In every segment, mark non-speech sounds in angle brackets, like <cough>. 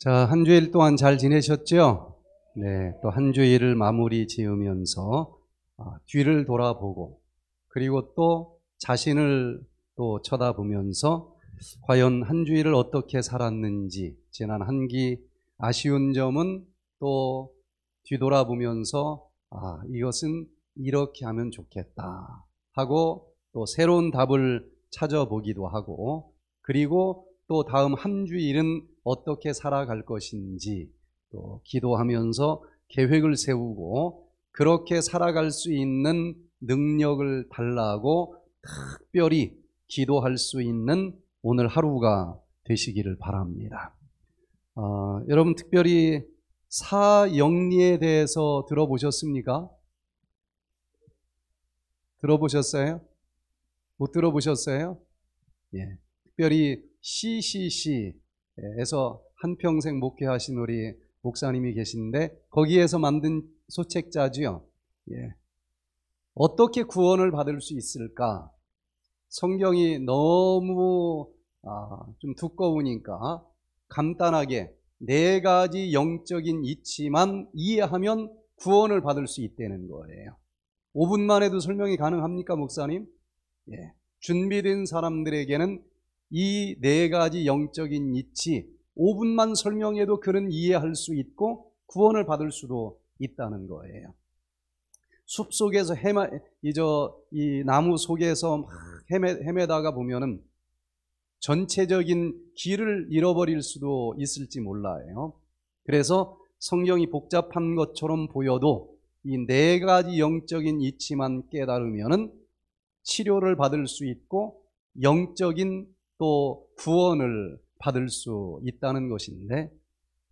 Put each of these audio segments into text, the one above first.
자, 한 주일 동안 잘 지내셨죠? 네, 또 한 주일을 마무리 지으면서 아, 뒤를 돌아보고 그리고 또 자신을 또 쳐다보면서 과연 한 주일을 어떻게 살았는지 지난 한기 아쉬운 점은 또 뒤돌아보면서 아, 이것은 이렇게 하면 좋겠다 하고 또 새로운 답을 찾아보기도 하고 그리고 또 다음 한 주일은 어떻게 살아갈 것인지 또 기도하면서 계획을 세우고 그렇게 살아갈 수 있는 능력을 달라고 특별히 기도할 수 있는 오늘 하루가 되시기를 바랍니다. 어, 여러분 특별히 사영리에 대해서 들어보셨습니까? 들어보셨어요? 못 들어보셨어요? 예. 특별히 CCC 에서 예, 한평생 목회하신 우리 목사님이 계신데 거기에서 만든 소책자지요. 예. 어떻게 구원을 받을 수 있을까? 성경이 너무 아, 좀 두꺼우니까 간단하게 네 가지 영적인 이치만 이해하면 구원을 받을 수 있다는 거예요. 5분만 해도 설명이 가능합니까, 목사님? 예. 준비된 사람들에게는 이네 가지 영적인 이치 5분만 설명해도 그는 이해할 수 있고 구원을 받을 수도 있다는 거예요. 숲 속에서 헤매 이저 이 나무 속에서 막 헤매, 헤매다가 보면은 전체적인 길을 잃어버릴 수도 있을지 몰라요. 그래서 성경이 복잡한 것처럼 보여도 이 네 가지 영적인 이치만 깨달으면은 치료를 받을 수 있고 영적인 또 구원을 받을 수 있다는 것인데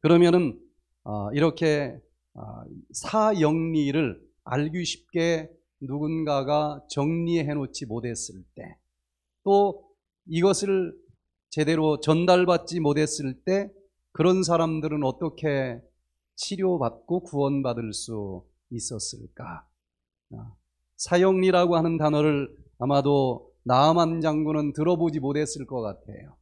그러면은 아, 이렇게 아, 사영리를 알기 쉽게 누군가가 정리해 놓지 못했을 때 또 이것을 제대로 전달받지 못했을 때 그런 사람들은 어떻게 치료받고 구원받을 수 있었을까? 아, 사형리라고 하는 단어를 아마도 나만 장군은 들어보지 못했을 것 같아요.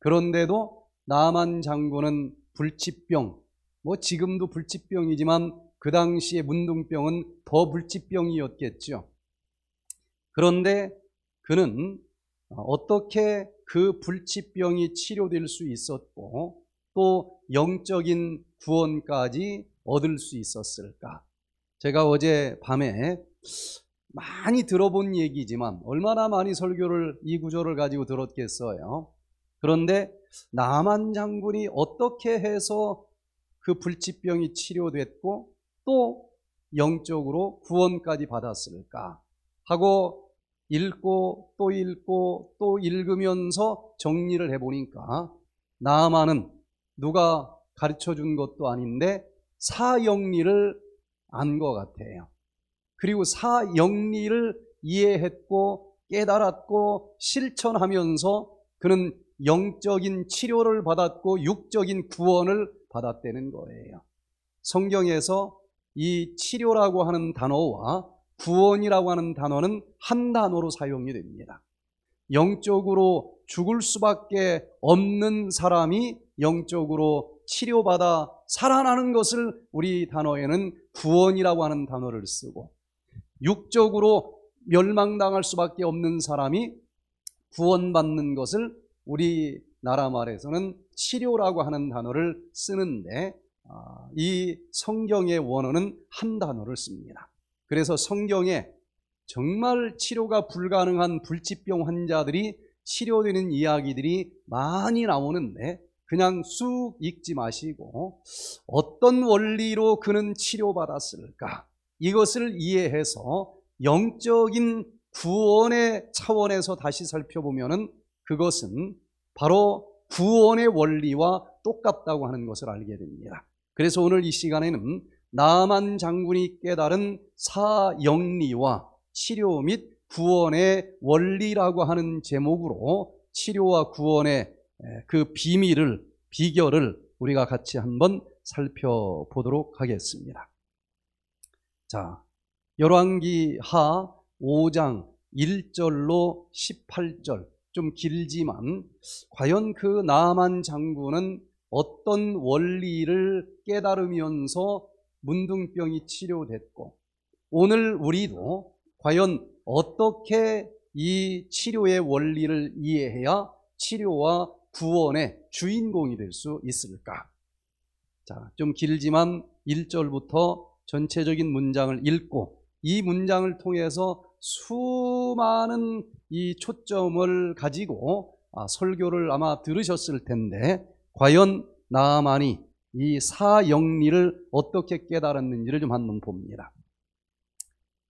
그런데도 나만 장군은 불치병, 뭐 지금도 불치병이지만 그 당시에 문둥병은 더 불치병이었겠죠. 그런데 그는 어떻게 그 불치병이 치료될 수 있었고 또 영적인 구원까지 얻을 수 있었을까? 제가 어제 밤에 많이 들어본 얘기지만 얼마나 많이 설교를 이 구절을 가지고 들었겠어요. 그런데 남한 장군이 어떻게 해서 그 불치병이 치료됐고 또 영적으로 구원까지 받았을까 하고 읽고 또 읽고 또 읽으면서 정리를 해보니까 나만은 누가 가르쳐 준 것도 아닌데 사영리를 안 것 같아요. 그리고 사영리를 이해했고 깨달았고 실천하면서 그는 영적인 치료를 받았고 육적인 구원을 받았다는 거예요. 성경에서 이 치료라고 하는 단어와 구원이라고 하는 단어는 한 단어로 사용이 됩니다. 영적으로 죽을 수밖에 없는 사람이 영적으로 치료받아 살아나는 것을 우리 단어에는 구원이라고 하는 단어를 쓰고 육적으로 멸망당할 수밖에 없는 사람이 구원받는 것을 우리나라 말에서는 치료라고 하는 단어를 쓰는데 아, 이 성경의 원어는 한 단어를 씁니다. 그래서 성경에 정말 치료가 불가능한 불치병 환자들이 치료되는 이야기들이 많이 나오는데 그냥 쑥 읽지 마시고 어떤 원리로 그는 치료받았을까? 이것을 이해해서 영적인 구원의 차원에서 다시 살펴보면 그것은 바로 구원의 원리와 똑같다고 하는 것을 알게 됩니다. 그래서 오늘 이 시간에는 나만 장군이 깨달은 사영리와 치료 및 구원의 원리라고 하는 제목으로 치료와 구원의 그 비밀을 비결을 우리가 같이 한번 살펴보도록 하겠습니다. 자, 열왕기 하 5장 1절로 18절 좀 길지만 과연 그 나만 장군은 어떤 원리를 깨달으면서 문둥병이 치료됐고 오늘 우리도 과연 어떻게 이 치료의 원리를 이해해야 치료와 구원의 주인공이 될 수 있을까? 자, 좀 길지만 1절부터 전체적인 문장을 읽고 이 문장을 통해서 수많은 이 초점을 가지고 아, 설교를 아마 들으셨을 텐데 과연 나만이 이 사영리를 어떻게 깨달았는지를 좀 한번 봅니다.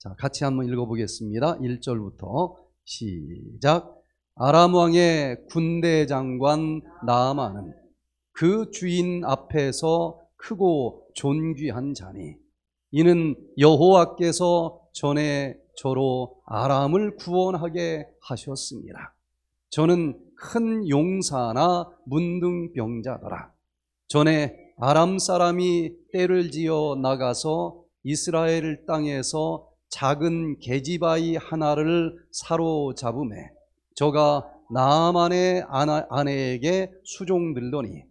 자, 같이 한번 읽어보겠습니다. 1절부터 시작. 아람 왕의 군대 장관 나만은 그 주인 앞에서 크고 존귀한 자니 이는 여호와께서 전에 저로 아람을 구원하게 하셨습니다. 저는 큰 용사나 문둥병자더라. 전에 아람 사람이 때를 지어 나가서 이스라엘 땅에서 작은 계집아이 하나를 사로잡음에 저가 나만의 아내에게 수종들더니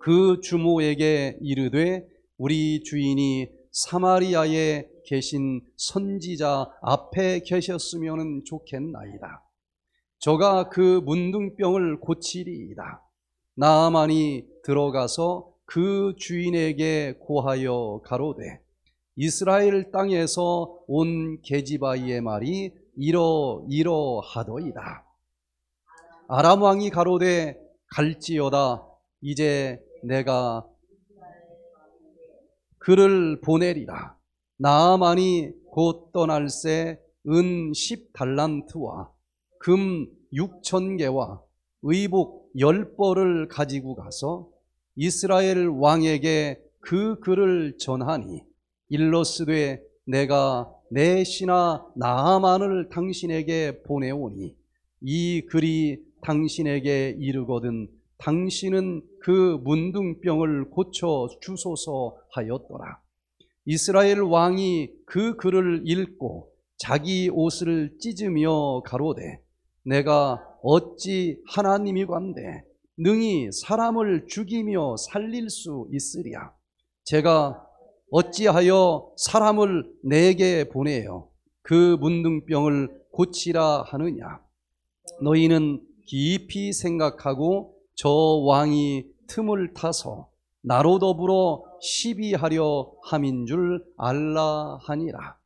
그 주모에게 이르되 우리 주인이 사마리아에 계신 선지자 앞에 계셨으면 좋겠나이다. 저가 그 문둥병을 고치리이다. 나만이 들어가서 그 주인에게 고하여 가로되 이스라엘 땅에서 온 게지바이의 말이 이러 이러하더이다. 아람 왕이 가로되 갈지어다 이제 내가 그를 보내리라. 나만이 곧 떠날새 은 10달란트와 금 6천개와 의복 10벌을 가지고 가서 이스라엘 왕에게 그 글을 전하니 일러스되 내가 내 신하 나만을 당신에게 보내오니 이 글이 당신에게 이르거든 당신은 그 문둥병을 고쳐 주소서 하였더라. 이스라엘 왕이 그 글을 읽고 자기 옷을 찢으며 가로되 내가 어찌 하나님이 관대 능히 사람을 죽이며 살릴 수 있으랴 제가 어찌하여 사람을 내게 보내어 그 문둥병을 고치라 하느냐 너희는 깊이 생각하고 저 왕이 틈을 타서 나로 더불어 시비하려 함인 줄 알라 하니라.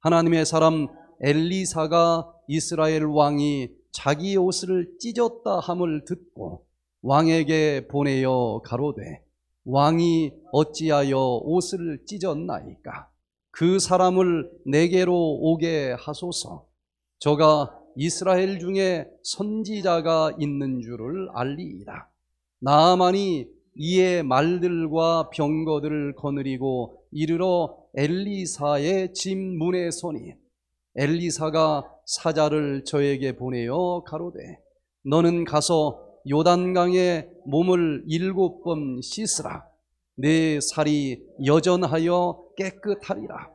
하나님의 사람 엘리사가 이스라엘 왕이 자기 옷을 찢었다 함을 듣고 왕에게 보내어 가로되 왕이 어찌하여 옷을 찢었나이까 그 사람을 내게로 오게 하소서 저가 이스라엘 중에 선지자가 있는 줄을 알리이다. 나만이 이에 말들과 병거들을 거느리고 이르러 엘리사의 집 문에 서니 엘리사가 사자를 저에게 보내어 가로되 너는 가서 요단강에 몸을 일곱 번 씻으라 내 살이 여전하여 깨끗하리라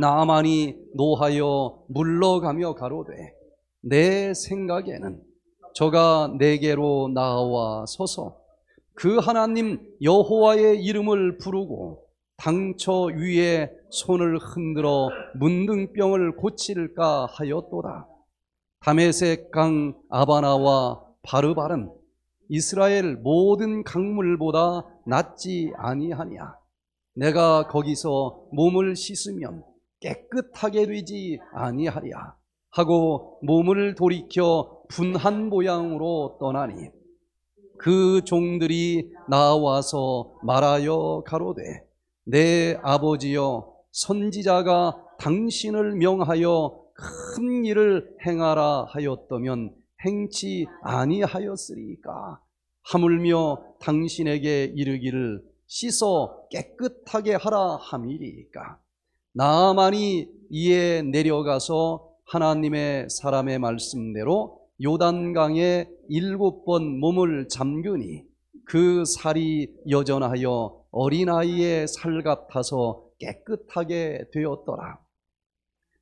나만이 노하여 물러가며 가로되 내 생각에는 저가 내게로 나와 서서 그 하나님 여호와의 이름을 부르고 당초 위에 손을 흔들어 문둥병을 고칠까 하였도다. 다메섹강 아바나와 바르발은 이스라엘 모든 강물보다 낫지 아니하냐. 내가 거기서 몸을 씻으면 깨끗하게 되지 아니하리 하고 몸을 돌이켜 분한 모양으로 떠나니 그 종들이 나와서 말하여 가로되 내 아버지여 선지자가 당신을 명하여 큰 일을 행하라 하였더면 행치 아니하였으리까 하물며 당신에게 이르기를 씻어 깨끗하게 하라 함이리까 나만이 이에 내려가서 하나님의 사람의 말씀대로 요단강에 일곱 번 몸을 잠그니 그 살이 여전하여 어린아이의 살 같아서 깨끗하게 되었더라.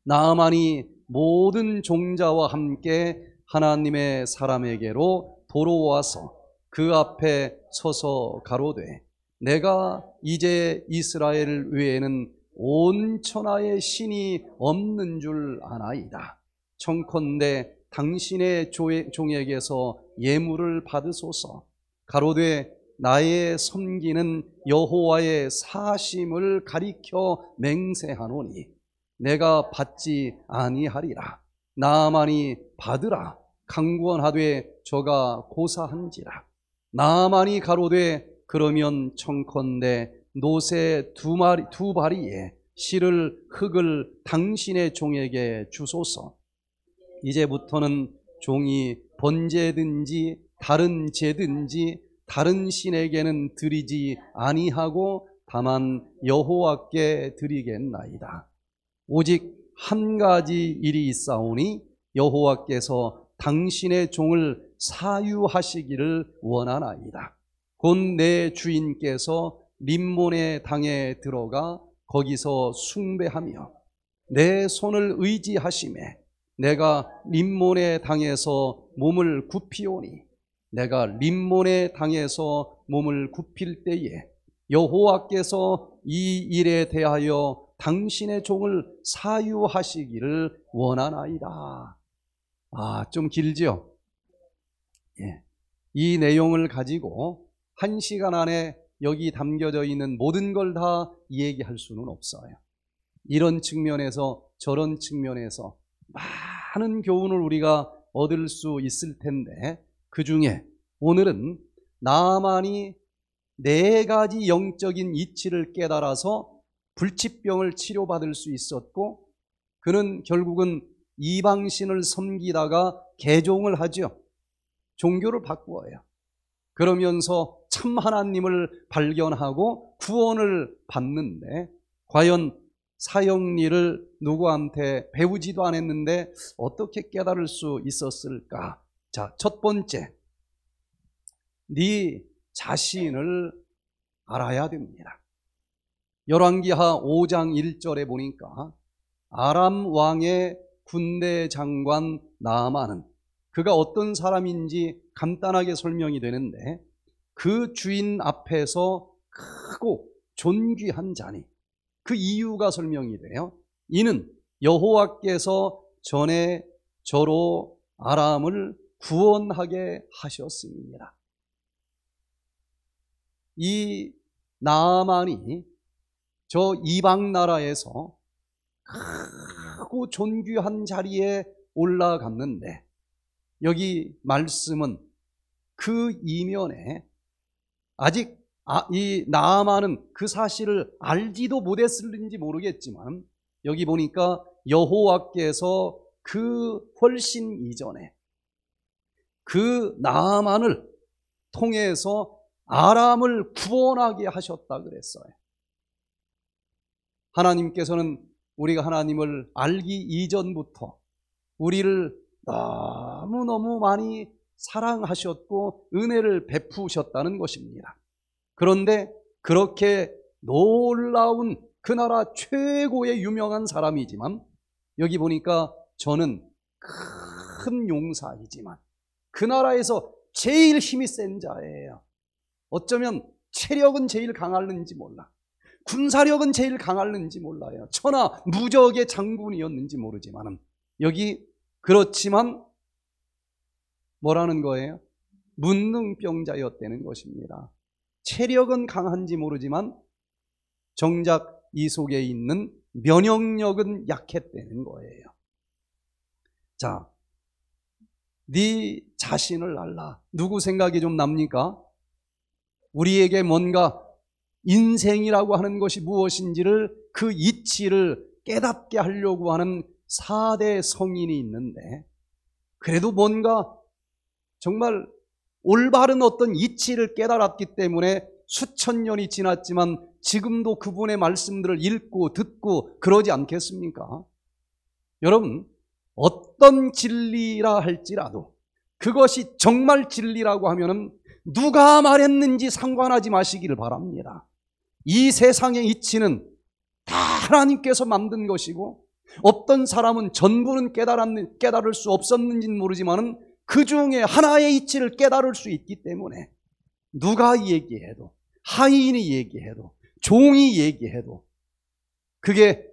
나만이 모든 종자와 함께 하나님의 사람에게로 돌아와서 그 앞에 서서 가로되 내가 이제 이스라엘 외에는 온 천하의 신이 없는 줄 아나이다. 청컨대 당신의 종에게서 예물을 받으소서. 가로되 나의 섬기는 여호와의 사심을 가리켜 맹세하노니 내가 받지 아니하리라. 나만이 받으라. 강구원하되 저가 고사한지라. 나만이 가로되 그러면 청컨대 노새 두 마리 두 바리에 실을 흙을 당신의 종에게 주소서. 이제부터는 종이 번제든지 다른 제든지 다른 신에게는 드리지 아니하고 다만 여호와께 드리겠나이다. 오직 한 가지 일이 있사오니 여호와께서 당신의 종을 사유하시기를 원하나이다. 곧 내 주인께서 림몬의 당에 들어가 거기서 숭배하며 내 손을 의지하심에 내가 림몬의 당에서 몸을 굽히오니 내가 림몬의 당에서 몸을 굽힐 때에 여호와께서 이 일에 대하여 당신의 종을 사유하시기를 원하나이다. 아, 좀 길지요? 예. 이 내용을 가지고 한 시간 안에 여기 담겨져 있는 모든 걸 다얘기할 수는 없어요. 이런 측면에서 저런 측면에서 많은 교훈을 우리가 얻을 수 있을 텐데 그 중에 오늘은 나만이 네 가지 영적인 이치를 깨달아서 불치병을 치료받을 수 있었고 그는 결국은 이방신을 섬기다가 개종을 하죠. 종교를 바꾸어요. 그러면서 참 하나님을 발견하고 구원을 받는데 과연 사형리를 누구한테 배우지도 않았는데 어떻게 깨달을 수 있었을까? 자, 첫 번째. 네 자신을 알아야 됩니다. 열왕기하 5장 1절에 보니까 아람 왕의 군대 장관 나아만은 그가 어떤 사람인지 간단하게 설명이 되는데 그 주인 앞에서 크고 존귀한 자니 그 이유가 설명이 돼요. 이는 여호와께서 전에 저로 아람을 구원하게 하셨습니다. 이 나만이 저 이방 나라에서 크고 존귀한 자리에 올라갔는데 여기 말씀은 그 이면에 아직 아, 이 나아만은 그 사실을 알지도 못했을는지 모르겠지만 여기 보니까 여호와께서 그 훨씬 이전에 그 나아만을 통해서 아람을 구원하게 하셨다 그랬어요. 하나님께서는 우리가 하나님을 알기 이전부터 우리를 너무너무 많이 사랑하셨고 은혜를 베푸셨다는 것입니다. 그런데 그렇게 놀라운 그 나라 최고의 유명한 사람이지만 여기 보니까 저는 큰 용사이지만 그 나라에서 제일 힘이 센 자예요. 어쩌면 체력은 제일 강할는지 몰라. 군사력은 제일 강할는지 몰라요. 천하 무적의 장군이었는지 모르지만 여기 그렇지만 뭐라는 거예요? 문능병자였다는 것입니다. 체력은 강한지 모르지만 정작 이 속에 있는 면역력은 약했다는 거예요. 자, 네 자신을 알라. 누구 생각이 좀 납니까? 우리에게 뭔가 인생이라고 하는 것이 무엇인지를 그 이치를 깨닫게 하려고 하는 4대 성인이 있는데 그래도 뭔가 정말 올바른 어떤 이치를 깨달았기 때문에 수천 년이 지났지만 지금도 그분의 말씀들을 읽고 듣고 그러지 않겠습니까? 여러분, 어떤 진리라 할지라도 그것이 정말 진리라고 하면은 누가 말했는지 상관하지 마시기를 바랍니다. 이 세상의 이치는 다 하나님께서 만든 것이고 어떤 사람은 전부는 깨달았 깨달을 수 없었는지는 모르지만은 그 중에 하나의 이치를 깨달을 수 있기 때문에 누가 얘기해도 하인이 얘기해도 종이 얘기해도 그게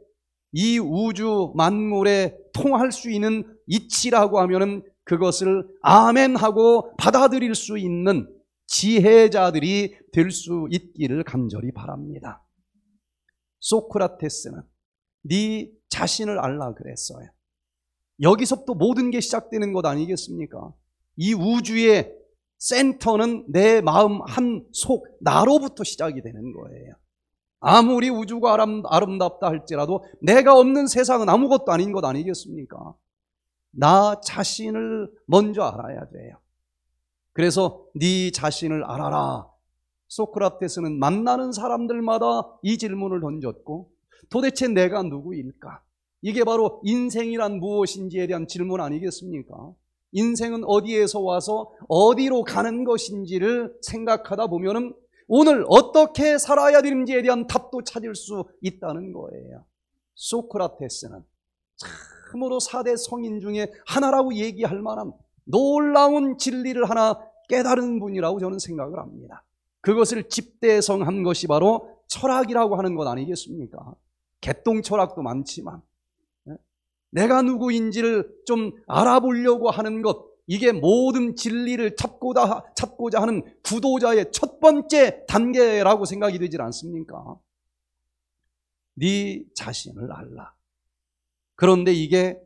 이 우주 만물에 통할 수 있는 이치라고 하면은 그것을 아멘 하고 받아들일 수 있는 지혜자들이 될 수 있기를 간절히 바랍니다. 소크라테스는 네 자신을 알라 그랬어요. 여기서부터 모든 게 시작되는 것 아니겠습니까? 이 우주의 센터는 내 마음 한 속, 나로부터 시작이 되는 거예요. 아무리 우주가 아름답다 할지라도 내가 없는 세상은 아무것도 아닌 것 아니겠습니까? 나 자신을 먼저 알아야 돼요. 그래서 네 자신을 알아라. 소크라테스는 만나는 사람들마다 이 질문을 던졌고 도대체 내가 누구일까? 이게 바로 인생이란 무엇인지에 대한 질문 아니겠습니까? 인생은 어디에서 와서 어디로 가는 것인지를 생각하다 보면은 오늘 어떻게 살아야 되는지에 대한 답도 찾을 수 있다는 거예요. 소크라테스는 참으로 4대 성인 중에 하나라고 얘기할 만한 놀라운 진리를 하나 깨달은 분이라고 저는 생각을 합니다. 그것을 집대성한 것이 바로 철학이라고 하는 것 아니겠습니까? 개똥 철학도 많지만 내가 누구인지를 좀 알아보려고 하는 것 이게 모든 진리를 찾고자, 찾고자 하는 구도자의 첫 번째 단계라고 생각이 되질 않습니까? 네 자신을 알라. 그런데 이게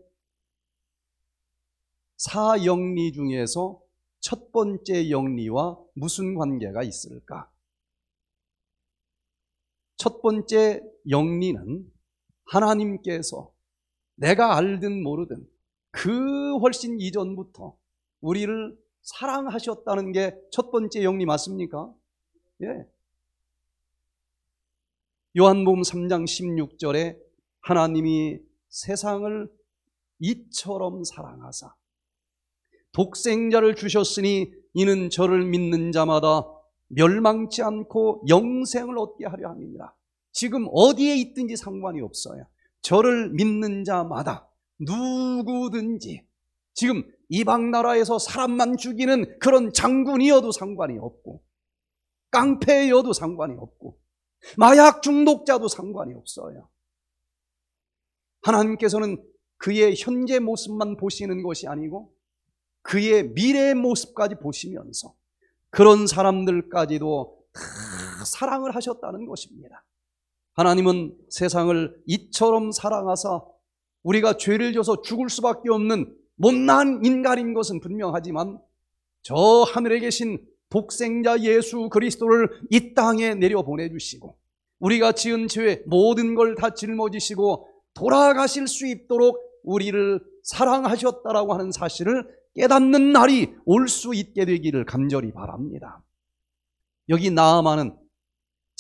사영리 중에서 첫 번째 영리와 무슨 관계가 있을까? 첫 번째 영리는 하나님께서 내가 알든 모르든 그 훨씬 이전부터 우리를 사랑하셨다는 게 첫 번째 영리 맞습니까? 예. 요한복음 3장 16절에 하나님이 세상을 이처럼 사랑하사 독생자를 주셨으니 이는 저를 믿는 자마다 멸망치 않고 영생을 얻게 하려 함이니라. 지금 어디에 있든지 상관이 없어요. 저를 믿는 자마다 누구든지 지금 이방 나라에서 사람만 죽이는 그런 장군이어도 상관이 없고 깡패여도 상관이 없고 마약 중독자도 상관이 없어요. 하나님께서는 그의 현재 모습만 보시는 것이 아니고 그의 미래의 모습까지 보시면서 그런 사람들까지도 다 사랑을 하셨다는 것입니다. 하나님은 세상을 이처럼 사랑하사 우리가 죄를 져서 죽을 수밖에 없는 못난 인간인 것은 분명하지만 저 하늘에 계신 복생자 예수 그리스도를 이 땅에 내려 보내주시고 우리가 지은 죄 모든 걸 다 짊어지시고 돌아가실 수 있도록 우리를 사랑하셨다라고 하는 사실을 깨닫는 날이 올 수 있게 되기를 간절히 바랍니다. 여기 나아만은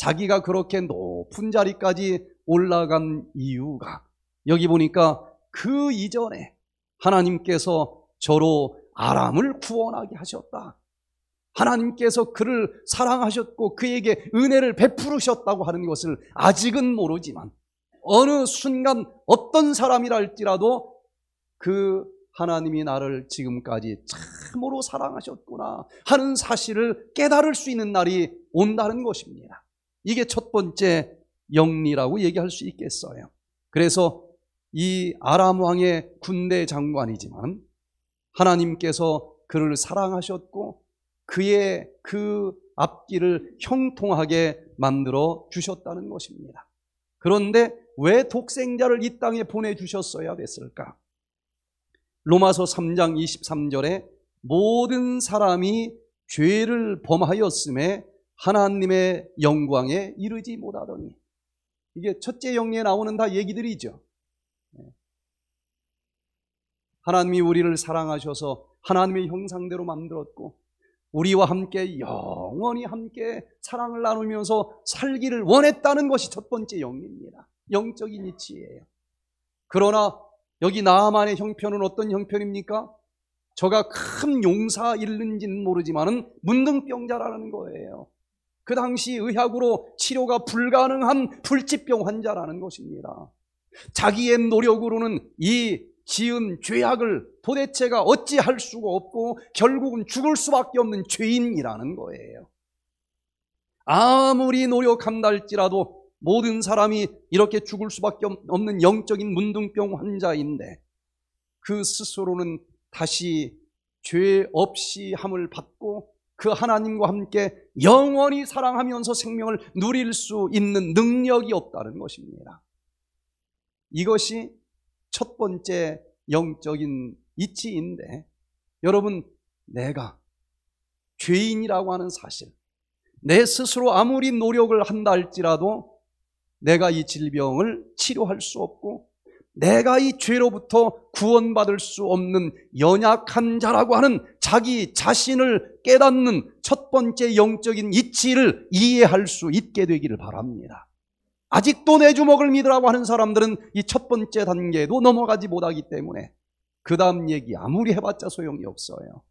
자기가 그렇게 높은 자리까지 올라간 이유가 여기 보니까 그 이전에 하나님께서 저로 아람을 구원하게 하셨다. 하나님께서 그를 사랑하셨고 그에게 은혜를 베푸르셨다고 하는 것을 아직은 모르지만 어느 순간 어떤 사람이랄지라도 그 하나님이 나를 지금까지 참으로 사랑하셨구나 하는 사실을 깨달을 수 있는 날이 온다는 것입니다. 이게 첫 번째 영리라고 얘기할 수 있겠어요. 그래서 이 아람 왕의 군대 장관이지만 하나님께서 그를 사랑하셨고 그의 그 앞길을 형통하게 만들어 주셨다는 것입니다. 그런데 왜 독생자를 이 땅에 보내주셨어야 됐을까? 로마서 3장 23절에 모든 사람이 죄를 범하였음에 하나님의 영광에 이르지 못하더니 이게 첫째 영리에 나오는 다 얘기들이죠. 네. 하나님이 우리를 사랑하셔서 하나님의 형상대로 만들었고 우리와 함께 영원히 함께 사랑을 나누면서 살기를 원했다는 것이 첫 번째 영입니다. 영적인 이치예요. 그러나 여기 나만의 형편은 어떤 형편입니까? 저가 큰 용사 일는지는 모르지만 문둥병자라는 거예요. 그 당시 의학으로 치료가 불가능한 불치병 환자라는 것입니다. 자기의 노력으로는 이 지은 죄악을 도대체가 어찌할 수가 없고 결국은 죽을 수밖에 없는 죄인이라는 거예요. 아무리 노력한다 할지라도 모든 사람이 이렇게 죽을 수밖에 없는 영적인 문둥병 환자인데 그 스스로는 다시 죄 없이 함을 받고 그 하나님과 함께 영원히 사랑하면서 생명을 누릴 수 있는 능력이 없다는 것입니다. 이것이 첫 번째 영적인 이치인데 여러분 내가 죄인이라고 하는 사실 내 스스로 아무리 노력을 한다 할지라도 내가 이 질병을 치료할 수 없고 내가 이 죄로부터 구원받을 수 없는 연약한 자라고 하는 자기 자신을 깨닫는 첫 번째 영적인 이치를 이해할 수 있게 되기를 바랍니다. 아직도 내 주먹을 믿으라고 하는 사람들은 이 첫 번째 단계도 넘어가지 못하기 때문에 그 다음 얘기 아무리 해봤자 소용이 없어요.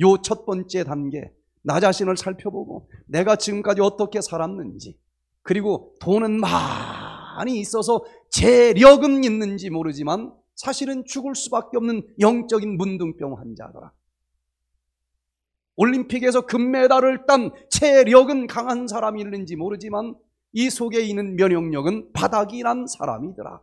요 첫 번째 단계, 나 자신을 살펴보고 내가 지금까지 어떻게 살았는지, 그리고 돈은 막 많이 있어서 재력은 있는지 모르지만 사실은 죽을 수밖에 없는 영적인 문둥병 환자더라. 올림픽에서 금메달을 딴 체력은 강한 사람이 있는지 모르지만 이 속에 있는 면역력은 바닥이 난 사람이더라.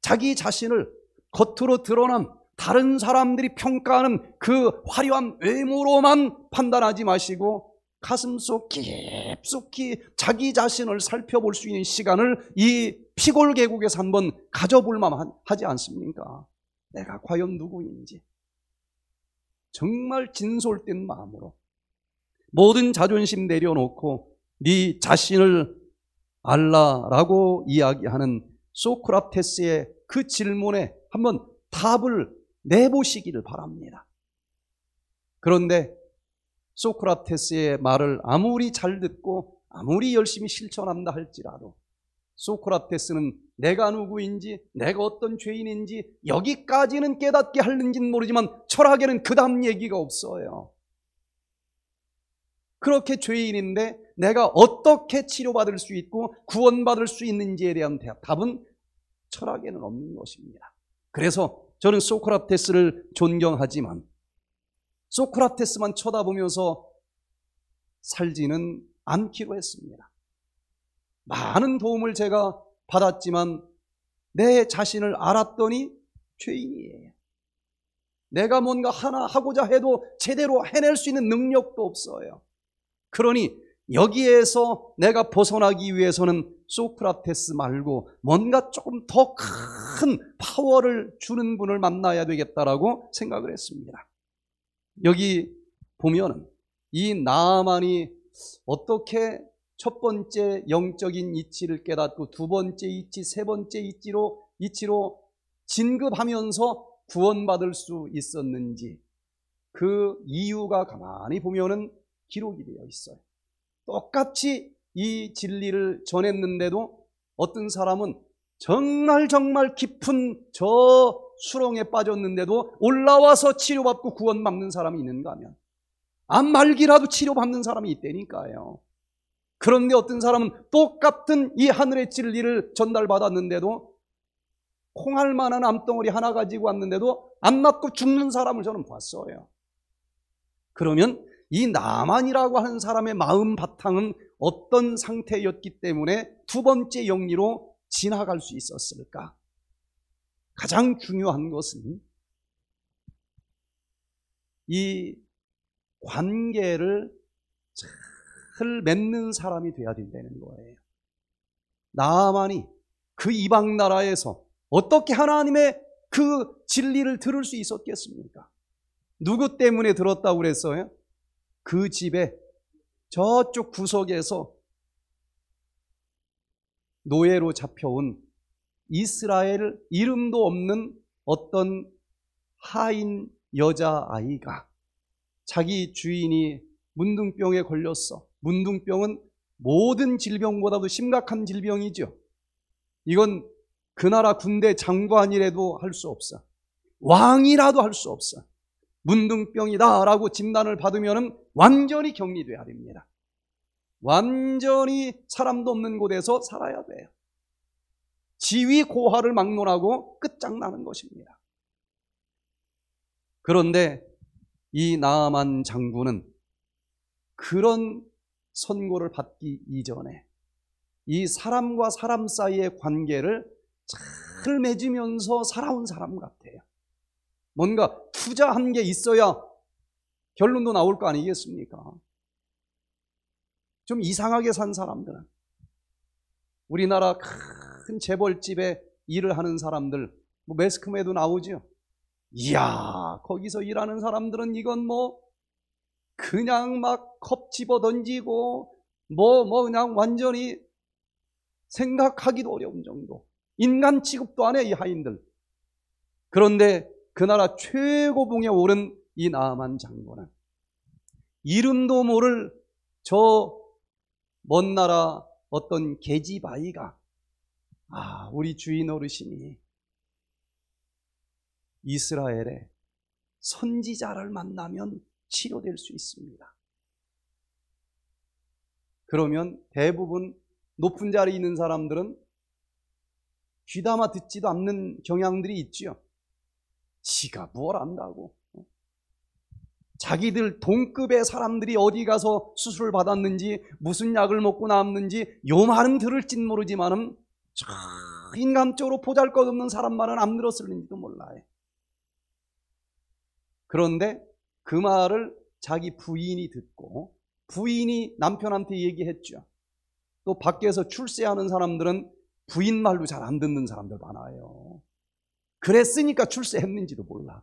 자기 자신을 겉으로 드러난 다른 사람들이 평가하는 그 화려한 외모로만 판단하지 마시고 가슴 속 깊숙이 자기 자신을 살펴볼 수 있는 시간을 이 피골 계곡에서 한번 가져볼 만하지 않습니까? 내가 과연 누구인지 정말 진솔된 마음으로 모든 자존심 내려놓고 네 자신을 알라라고 이야기하는 소크라테스의 그 질문에 한번 답을 내보시기를 바랍니다. 그런데 소크라테스의 말을 아무리 잘 듣고 아무리 열심히 실천한다 할지라도 소크라테스는 내가 누구인지 내가 어떤 죄인인지 여기까지는 깨닫게 하는지는 모르지만 철학에는 그 다음 얘기가 없어요. 그렇게 죄인인데 내가 어떻게 치료받을 수 있고 구원받을 수 있는지에 대한 답은 철학에는 없는 것입니다. 그래서 저는 소크라테스를 존경하지만 소크라테스만 쳐다보면서 살지는 않기로 했습니다. 많은 도움을 제가 받았지만 내 자신을 알았더니 죄인이에요. 내가 뭔가 하나 하고자 해도 제대로 해낼 수 있는 능력도 없어요. 그러니 여기에서 내가 벗어나기 위해서는 소크라테스 말고 뭔가 조금 더 큰 파워를 주는 분을 만나야 되겠다라고 생각을 했습니다. 여기 보면 이 나만이 어떻게 첫 번째 영적인 이치를 깨닫고 두 번째 이치, 세 번째 이치로 이치로 진급하면서 구원받을 수 있었는지 그 이유가 가만히 보면은 기록이 되어 있어요. 똑같이 이 진리를 전했는데도 어떤 사람은 정말 정말 깊은 저 수렁에 빠졌는데도 올라와서 치료받고 구원받는 사람이 있는가 하면 암 말기라도 치료받는 사람이 있다니까요. 그런데 어떤 사람은 똑같은 이 하늘의 진리를 전달받았는데도 콩할 만한 암덩어리 하나 가지고 왔는데도 암 맞고 죽는 사람을 저는 봤어요. 그러면 이 나만이라고 하는 사람의 마음 바탕은 어떤 상태였기 때문에 두 번째 영리로 지나갈 수 있었을까? 가장 중요한 것은 이 관계를 잘 맺는 사람이 돼야 된다는 거예요. 나만이 그 이방 나라에서 어떻게 하나님의 그 진리를 들을 수 있었겠습니까? 누구 때문에 들었다고 그랬어요? 그 집에 저쪽 구석에서 노예로 잡혀온 이스라엘 이름도 없는 어떤 하인 여자아이가 자기 주인이 문둥병에 걸렸어. 문둥병은 모든 질병보다도 심각한 질병이죠. 이건 그 나라 군대 장관이라도 할 수 없어. 왕이라도 할 수 없어. 문둥병이다라고 진단을 받으면 완전히 격리돼야 됩니다. 완전히 사람도 없는 곳에서 살아야 돼요. 지위 고하를 막론하고 끝장나는 것입니다. 그런데 이나만 장군은 그런 선고를 받기 이전에 이 사람과 사람 사이의 관계를 잘 맺으면서 살아온 사람 같아요. 뭔가 투자한 게 있어야 결론도 나올 거 아니겠습니까? 좀 이상하게 산 사람들은 우리나라 큰 재벌집에 일을 하는 사람들, 뭐 매스컴에도 나오죠. 이야, 거기서 일하는 사람들은 이건 뭐 그냥 막 컵 집어 던지고 뭐뭐 뭐 그냥 완전히 생각하기도 어려운 정도. 인간 취급도 안 해, 이 하인들. 그런데 그 나라 최고봉에 오른 이 나만 장군은 이름도 모를 저 먼 나라 어떤 계집아이가 아, 우리 주인 어르신이 이스라엘의 선지자를 만나면 치료될 수 있습니다. 그러면 대부분 높은 자리에 있는 사람들은 귀담아 듣지도 않는 경향들이 있죠 지가 무얼 안다고. 자기들 동급의 사람들이 어디 가서 수술을 받았는지 무슨 약을 먹고 나왔는지 요 말은 들을진 모르지만은 아. 인간적으로 보잘것없는 사람 말은 안 들었을지도 는 몰라요. 그런데 그 말을 자기 부인이 듣고 부인이 남편한테 얘기했죠. 또 밖에서 출세하는 사람들은 부인 말로 잘 안 듣는 사람들 많아요. 그랬으니까 출세했는지도 몰라.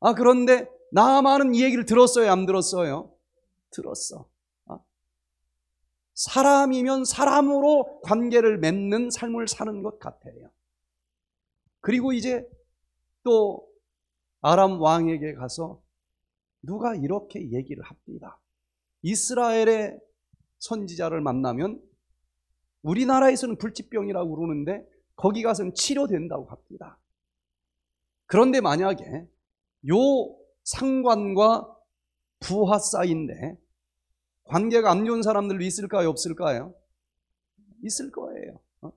아, 그런데 나만은 이 얘기를 들었어요? 안 들었어요? 들었어. 사람이면 사람으로 관계를 맺는 삶을 사는 것 같아요. 그리고 이제 또 아람 왕에게 가서 누가 이렇게 얘기를 합니다. 이스라엘의 선지자를 만나면 우리나라에서는 불치병이라고 그러는데 거기 가서는 치료된다고 합니다. 그런데 만약에 요 상관과 부하 사이인데 관계가 안 좋은 사람들도 있을까요? 없을까요? 있을 거예요. 어?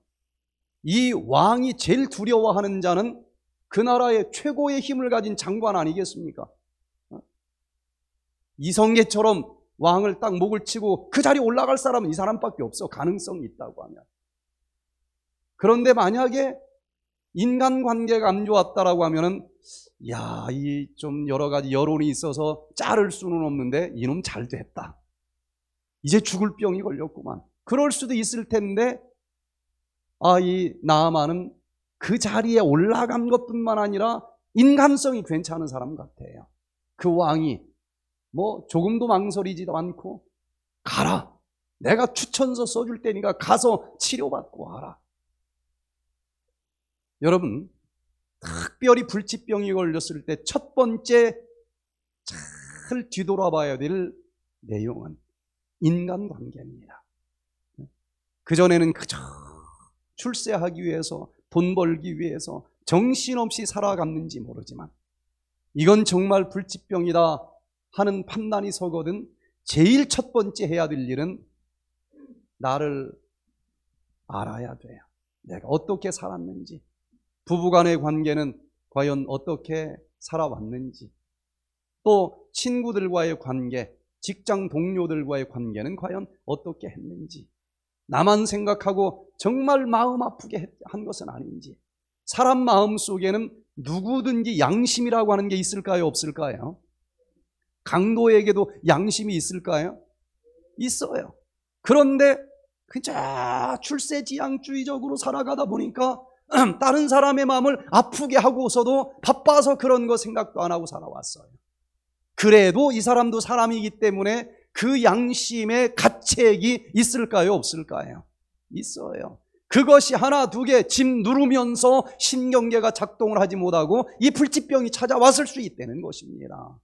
이 왕이 제일 두려워하는 자는 그 나라의 최고의 힘을 가진 장관 아니겠습니까? 어? 이성계처럼 왕을 딱 목을 치고 그 자리에 올라갈 사람은 이 사람밖에 없어. 가능성이 있다고 하면. 그런데 만약에 인간관계가 안 좋았다라고 하면은 야, 이 좀 여러 가지 여론이 있어서 자를 수는 없는데 이놈 잘 됐다. 이제 죽을 병이 걸렸구만. 그럴 수도 있을 텐데 아, 이 나아만은 그 자리에 올라간 것뿐만 아니라 인간성이 괜찮은 사람 같아요. 그 왕이 뭐 조금도 망설이지도 않고 가라. 내가 추천서 써줄 테니까 가서 치료받고 와라. 여러분, 특별히 불치병이 걸렸을 때 첫 번째 잘 뒤돌아봐야 될 내용은 인간관계입니다. 그전에는 그저 출세하기 위해서 돈 벌기 위해서 정신없이 살아갔는지 모르지만 이건 정말 불치병이다 하는 판단이 서거든 제일 첫 번째 해야 될 일은 나를 알아야 돼요. 내가 어떻게 살았는지, 부부간의 관계는 과연 어떻게 살아왔는지, 또 친구들과의 관계, 직장 동료들과의 관계는 과연 어떻게 했는지, 나만 생각하고 정말 마음 아프게 한 것은 아닌지, 사람 마음 속에는 누구든지 양심이라고 하는 게 있을까요? 없을까요? 강도에게도 양심이 있을까요? 있어요. 그런데 그저 출세지향주의적으로 살아가다 보니까 <clears throat> 다른 사람의 마음을 아프게 하고서도 바빠서 그런 거 생각도 안 하고 살아왔어요. 그래도 이 사람도 사람이기 때문에 그 양심의 가책이 있을까요? 없을까요? 있어요. 그것이 하나, 두 개, 집 누르면서 신경계가 작동을 하지 못하고 이 불치병이 찾아왔을 수 있다는 것입니다.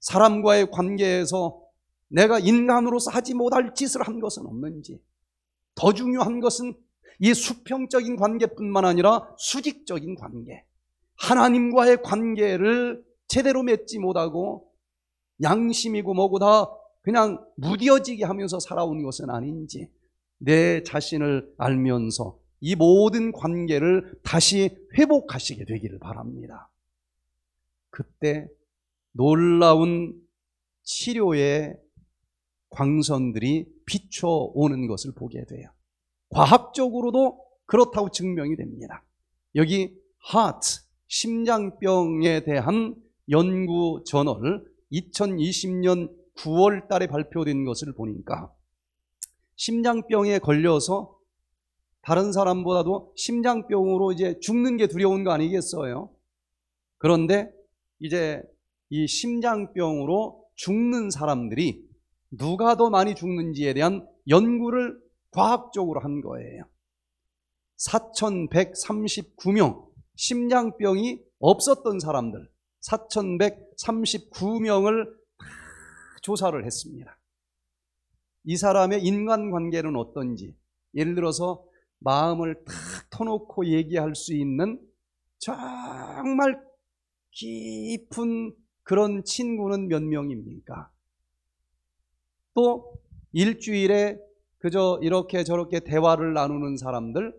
사람과의 관계에서 내가 인간으로서 하지 못할 짓을 한 것은 없는지 더 중요한 것은 이 수평적인 관계뿐만 아니라 수직적인 관계 하나님과의 관계를 제대로 맺지 못하고 양심이고 뭐고 다 그냥 무뎌지게 하면서 살아온 것은 아닌지 내 자신을 알면서 이 모든 관계를 다시 회복하시게 되기를 바랍니다. 그때 놀라운 치료의 광선들이 비춰오는 것을 보게 돼요. 과학적으로도 그렇다고 증명이 됩니다. 여기 하트, 심장병에 대한 연구 저널 2020년 9월 달에 발표된 것을 보니까 심장병에 걸려서 다른 사람보다도 심장병으로 이제 죽는 게 두려운 거 아니겠어요? 그런데 이제 이 심장병으로 죽는 사람들이 누가 더 많이 죽는지에 대한 연구를 과학적으로 한 거예요. 4,139명 심장병이 없었던 사람들 4,139명을 조사를 했습니다. 이 사람의 인간관계는 어떤지 예를 들어서 마음을 탁 터놓고 얘기할 수 있는 정말 깊은 그런 친구는 몇 명입니까? 또 일주일에 그저 이렇게 저렇게 대화를 나누는 사람들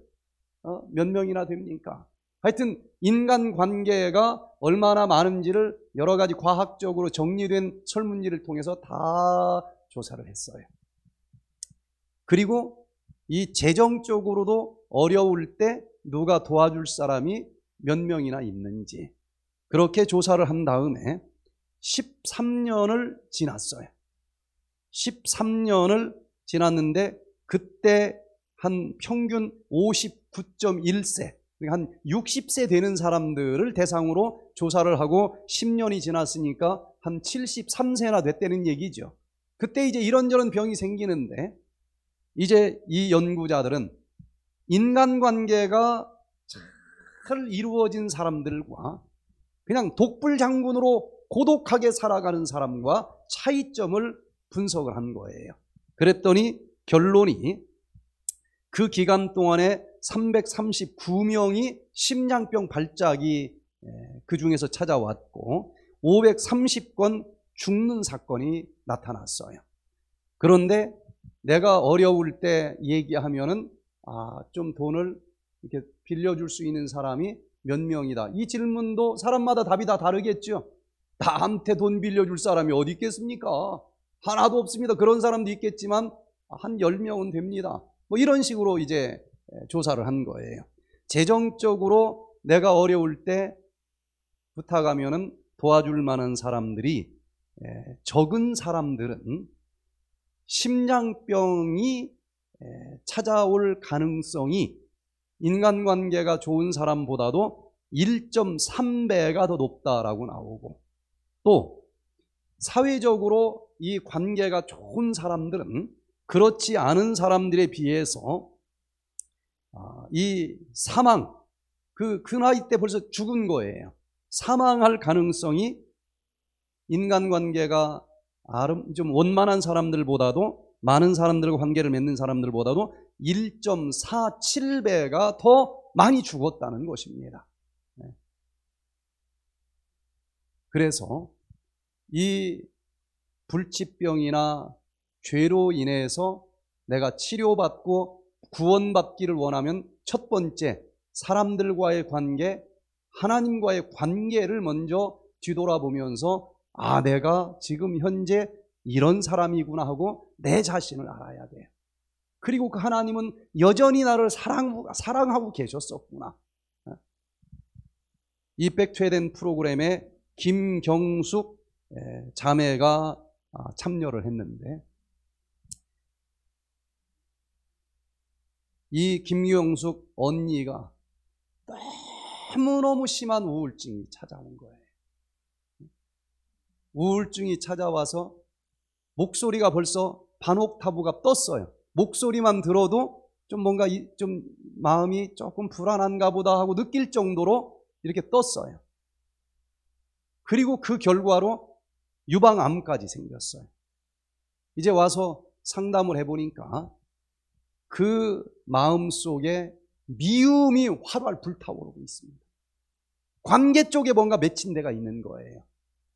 어, 몇 명이나 됩니까? 하여튼 인간관계가 얼마나 많은지를 여러 가지 과학적으로 정리된 설문지를 통해서 다 조사를 했어요. 그리고 이 재정적으로도 어려울 때 누가 도와줄 사람이 몇 명이나 있는지 그렇게 조사를 한 다음에 13년을 지났어요. 13년을 지났는데 그때 한 평균 59.1세 그러니까 한 60세 되는 사람들을 대상으로 조사를 하고 10년이 지났으니까 한 73세나 됐다는 얘기죠. 그때 이제 이런저런 병이 생기는데 이제 이 연구자들은 인간관계가 잘 이루어진 사람들과 그냥 독불 장군으로 고독하게 살아가는 사람과 차이점을 분석을 한 거예요. 그랬더니 결론이 그 기간 동안에 339명이 심장병 발작이 예, 그 중에서 찾아왔고 530건 죽는 사건이 나타났어요. 그런데 내가 어려울 때 얘기하면은 아, 좀 돈을 이렇게 빌려줄 수 있는 사람이 몇 명이다. 이 질문도 사람마다 답이 다 다르겠죠. 나한테 돈 빌려줄 사람이 어디 있겠습니까? 하나도 없습니다. 그런 사람도 있겠지만 한1 0명은 됩니다. 뭐 이런 식으로 이제 예, 조사를 한 거예요. 재정적으로 내가 어려울 때 부탁하면은 도와줄 만한 사람들이 예, 적은 사람들은 심장병이 예, 찾아올 가능성이 인간관계가 좋은 사람보다도 1.3배가 더 높다라고 나오고 또 사회적으로 이 관계가 좋은 사람들은 그렇지 않은 사람들에 비해서 아, 이 사망, 그, 그 나이 때 벌써 죽은 거예요. 사망할 가능성이 인간관계가 아름, 좀 원만한 사람들보다도 많은 사람들과 관계를 맺는 사람들보다도 1.47배가 더 많이 죽었다는 것입니다. 네. 그래서 이 불치병이나 죄로 인해서 내가 치료받고 구원받기를 원하면 첫 번째 사람들과의 관계, 하나님과의 관계를 먼저 뒤돌아보면서 아, 내가 지금 현재 이런 사람이구나 하고 내 자신을 알아야 돼. 그리고 그 하나님은 여전히 나를 사랑, 사랑하고 계셨었구나. 이 백퇴된 프로그램에 김경숙 자매가 아, 참여를 했는데 이 김경숙 언니가 너무너무 심한 우울증이 찾아온 거예요. 우울증이 찾아와서 목소리가 벌써 반옥타브가 떴어요. 목소리만 들어도 좀 뭔가 이, 좀 마음이 조금 불안한가 보다 하고 느낄 정도로 이렇게 떴어요. 그리고 그 결과로 유방암까지 생겼어요. 이제 와서 상담을 해보니까 그 마음 속에 미움이 활활 불타오르고 있습니다. 관계 쪽에 뭔가 맺힌 데가 있는 거예요.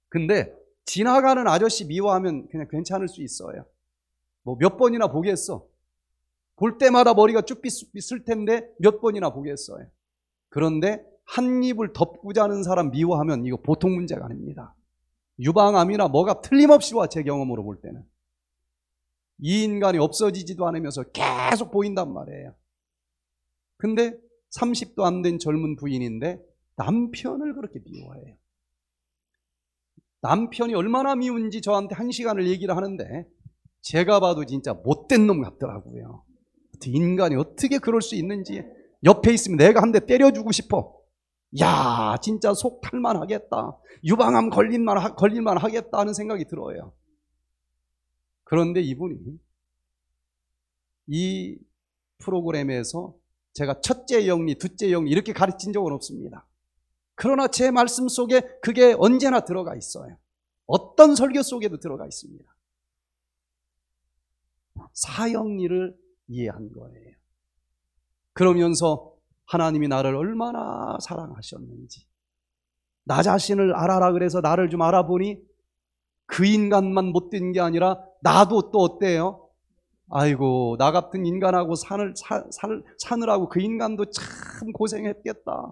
근데 지나가는 아저씨 미워하면 그냥 괜찮을 수 있어요. 뭐 몇 번이나 보겠어. 볼 때마다 머리가 쭈빗쭈빗 쓸 텐데 몇 번이나 보겠어요. 그런데 한 입을 덮고자는 사람 미워하면 이거 보통 문제가 아닙니다. 유방암이나 뭐가 틀림없이 와 제 경험으로 볼 때는. 이 인간이 없어지지도 않으면서 계속 보인단 말이에요. 근데 30도 안 된 젊은 부인인데 남편을 그렇게 미워해요. 남편이 얼마나 미운지 저한테 한 시간을 얘기를 하는데 제가 봐도 진짜 못된 놈 같더라고요. 인간이 어떻게 그럴 수 있는지 옆에 있으면 내가 한 대 때려주고 싶어. 야, 진짜 속 탈만 하겠다. 유방암 걸릴만, 걸릴만 하겠다 하는 생각이 들어요. 그런데 이분이 이 프로그램에서 제가 첫째 영리, 둘째 영리 이렇게 가르친 적은 없습니다. 그러나 제 말씀 속에 그게 언제나 들어가 있어요. 어떤 설교 속에도 들어가 있습니다. 사형리를 이해한 거예요. 그러면서 하나님이 나를 얼마나 사랑하셨는지, 나 자신을 알아라 그래서 나를 좀 알아보니 그 인간만 못된 게 아니라 나도 또 어때요? 아이고 나 같은 인간하고 산을 사, 살, 사느라고 그 인간도 참 고생했겠다.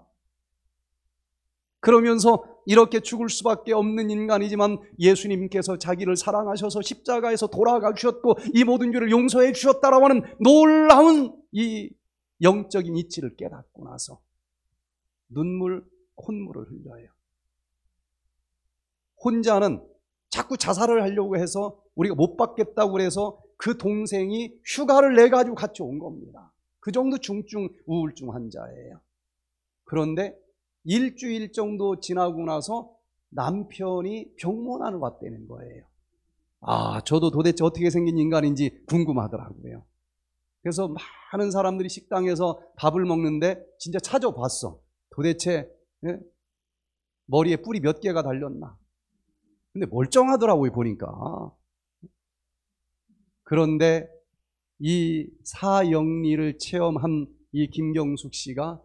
그러면서 이렇게 죽을 수밖에 없는 인간이지만 예수님께서 자기를 사랑하셔서 십자가에서 돌아가 주셨고 이 모든 죄를 용서해 주셨다라고 하는 놀라운 이 영적인 이치를 깨닫고 나서 눈물, 콧물을 흘려요. 혼자는 자꾸 자살을 하려고 해서 우리가 못 받겠다고 그래서 그 동생이 휴가를 내 가지고 같이 온 겁니다. 그 정도 중증 우울증 환자예요. 그런데 일주일 정도 지나고 나서 남편이 병문안을 왔다는 거예요. 아, 저도 도대체 어떻게 생긴 인간인지 궁금하더라고요. 그래서 많은 사람들이 식당에서 밥을 먹는데 진짜 찾아봤어. 도대체 예? 머리에 뿔이 몇 개가 달렸나? 근데 멀쩡하더라고요, 보니까. 그런데 이 사영리를 체험한 이 김경숙 씨가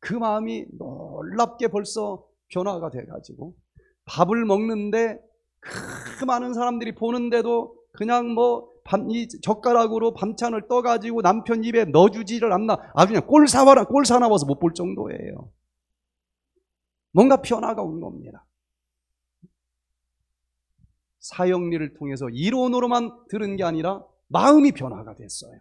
그 마음이 놀랍게 벌써 변화가 돼가지고 밥을 먹는데 그 많은 사람들이 보는데도 그냥 뭐 밤, 이 젓가락으로 반찬을 떠가지고 남편 입에 넣어주지를 않나 아주 그냥 꼴 사와라 꼴 사나워서 못 볼 정도예요. 뭔가 변화가 온 겁니다. 사형리를 통해서 이론으로만 들은 게 아니라 마음이 변화가 됐어요.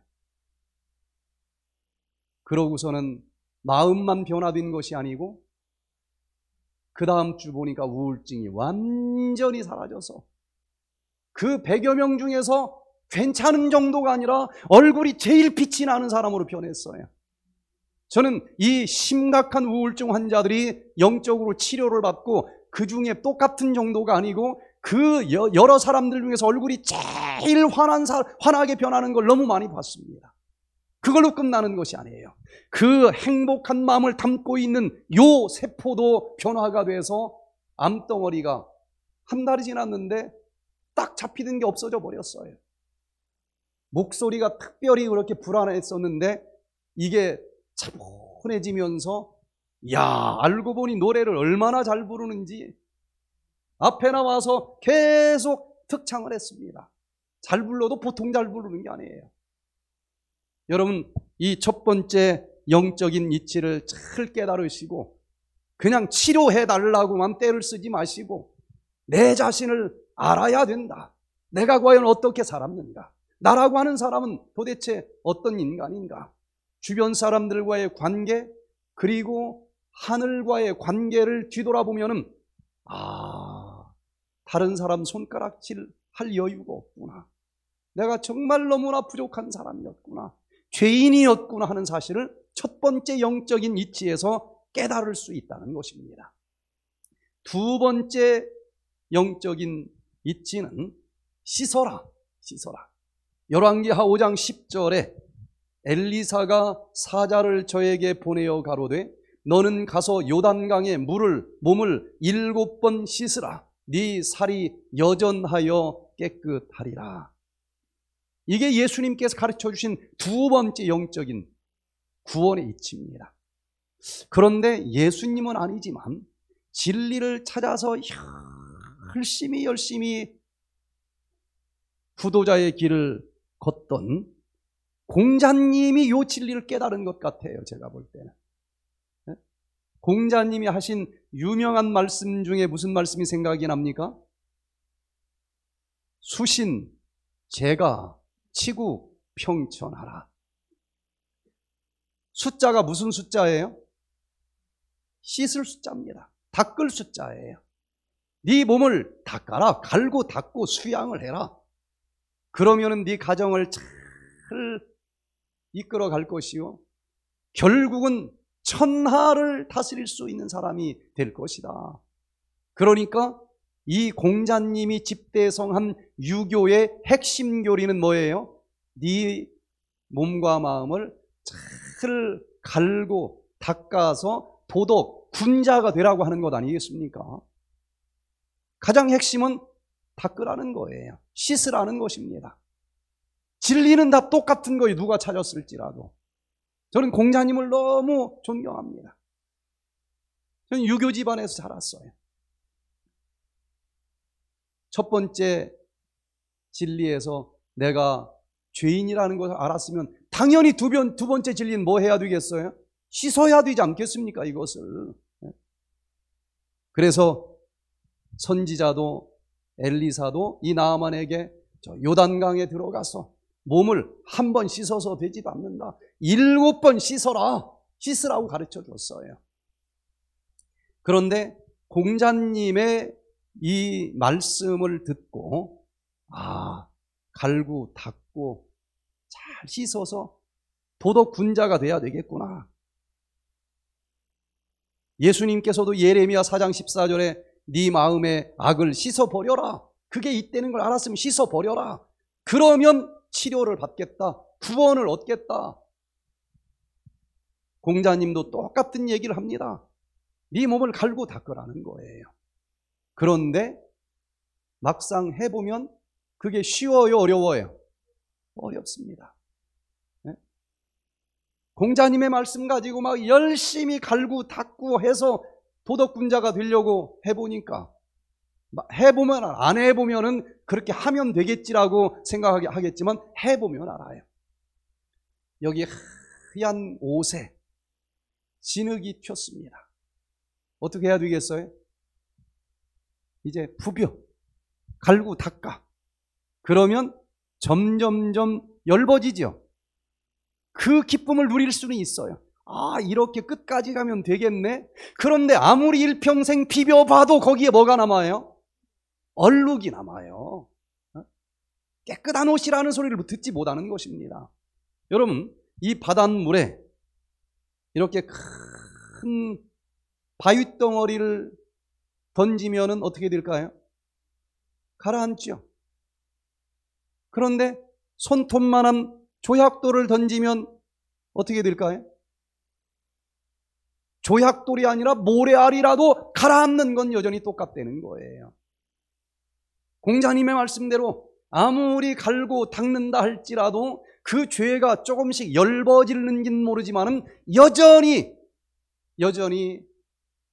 그러고서는 마음만 변화된 것이 아니고 그 다음 주 보니까 우울증이 완전히 사라져서 그 100여 명 중에서 괜찮은 정도가 아니라 얼굴이 제일 빛이 나는 사람으로 변했어요. 저는 이 심각한 우울증 환자들이 영적으로 치료를 받고 그 중에 똑같은 정도가 아니고 그 여러 사람들 중에서 얼굴이 제일 환한 사, 환하게 변하는 걸 너무 많이 봤습니다. 그걸로 끝나는 것이 아니에요. 그 행복한 마음을 담고 있는 요 세포도 변화가 돼서 암덩어리가 한 달이 지났는데 딱 잡히는 게 없어져 버렸어요. 목소리가 특별히 그렇게 불안했었는데 이게 차분해지면서 야 알고 보니 노래를 얼마나 잘 부르는지 앞에 나와서 계속 특창을 했습니다. 잘 불러도 보통 잘 부르는 게 아니에요. 여러분, 이 첫 번째 영적인 이치를 잘 깨달으시고, 그냥 치료해 달라고만 때를 쓰지 마시고, 내 자신을 알아야 된다. 내가 과연 어떻게 살았는가? 나라고 하는 사람은 도대체 어떤 인간인가? 주변 사람들과의 관계, 그리고 하늘과의 관계를 뒤돌아보면 아, 다른 사람 손가락질 할 여유가 없구나. 내가 정말 너무나 부족한 사람이었구나. 죄인이었구나 하는 사실을 첫 번째 영적인 이치에서 깨달을 수 있다는 것입니다. 두 번째 영적인 이치는 씻어라, 씻어라. 열왕기하 5장 10절에 엘리사가 사자를 저에게 보내어 가로되 너는 가서 요단강에 물을 몸을 일곱 번 씻으라. 네 살이 여전하여 깨끗하리라. 이게 예수님께서 가르쳐 주신 두 번째 영적인 구원의 이치입니다. 그런데 예수님은 아니지만 진리를 찾아서 열심히 열심히 구도자의 길을 걷던 공자님이 요 진리를 깨달은 것 같아요. 제가 볼 때는. 공자님이 하신 유명한 말씀 중에 무슨 말씀이 생각이 납니까? 수신, 제가, 치구, 평천하라. 숫자가 무슨 숫자예요? 씻을 숫자입니다. 닦을 숫자예요. 네 몸을 닦아라. 갈고 닦고 수양을 해라. 그러면네 가정을 잘 이끌어 갈 것이요. 결국은 천하를 다스릴 수 있는 사람이 될 것이다. 그러니까 이 공자님이 집대성한 유교의 핵심 교리는 뭐예요? 네 몸과 마음을 잘 갈고 닦아서 도덕, 군자가 되라고 하는 것 아니겠습니까? 가장 핵심은 닦으라는 거예요. 씻으라는 것입니다. 진리는 다 똑같은 거예요. 누가 찾았을지라도. 저는 공자님을 너무 존경합니다. 저는 유교 집안에서 자랐어요. 첫 번째 진리에서 내가 죄인이라는 것을 알았으면 당연히 두, 번, 두 번째 진리는 뭐 해야 되겠어요? 씻어야 되지 않겠습니까? 이것을. 예. 그래서 선지자도 엘리사도 이나만에게 요단강에 들어가서 몸을 한 번 씻어서 되지 않는다. 일곱 번 씻어라. 씻으라고 가르쳐 줬어요. 그런데 공자님의 이 말씀을 듣고, 아, 갈고 닦고 잘 씻어서 도덕 군자가 돼야 되겠구나. 예수님께서도 예레미야 4장 14절에 네 마음의 악을 씻어 버려라. 그게 있다는 걸 알았으면 씻어 버려라. 그러면 치료를 받겠다. 구원을 얻겠다. 공자님도 똑같은 얘기를 합니다. 네 몸을 갈고 닦으라는 거예요. 그런데 막상 해보면 그게 쉬워요, 어려워요? 어렵습니다. 예? 공자님의 말씀 가지고 막 열심히 갈고 닦고 해서 도덕군자가 되려고 해보니까 해보면 안 해보면은 그렇게 하면 되겠지라고 생각하겠지만 해보면 알아요. 여기 하얀 옷에 진흙이 폈습니다. 어떻게 해야 되겠어요? 이제 부벼, 갈고 닦아. 그러면 점점점 열버지죠. 그 기쁨을 누릴 수는 있어요. 아, 이렇게 끝까지 가면 되겠네? 그런데 아무리 일평생 비벼봐도 거기에 뭐가 남아요? 얼룩이 남아요. 어? 깨끗한 옷이라는 소리를 듣지 못하는 것입니다. 여러분, 이 바닷물에 이렇게 큰 바위 덩어리를 던지면 어떻게 될까요? 가라앉죠. 그런데 손톱만한 조약돌을 던지면 어떻게 될까요? 조약돌이 아니라 모래알이라도 가라앉는 건 여전히 똑같다는 거예요. 공자님의 말씀대로 아무리 갈고 닦는다 할지라도 그 죄가 조금씩 열버지는지는 모르지만은 여전히 여전히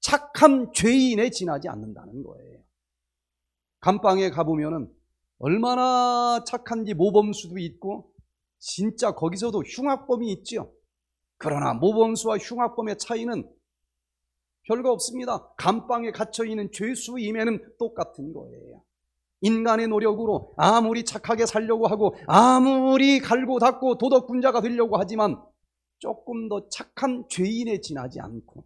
착한 죄인에 지나지 않는다는 거예요. 감방에 가보면은 얼마나 착한지 모범수도 있고 진짜 거기서도 흉악범이 있지 그러나 모범수와 흉악범의 차이는 별거 없습니다. 감방에 갇혀 있는 죄수임에는 똑같은 거예요. 인간의 노력으로 아무리 착하게 살려고 하고 아무리 갈고 닦고 도덕군자가 되려고 하지만 조금 더 착한 죄인에 지나지 않고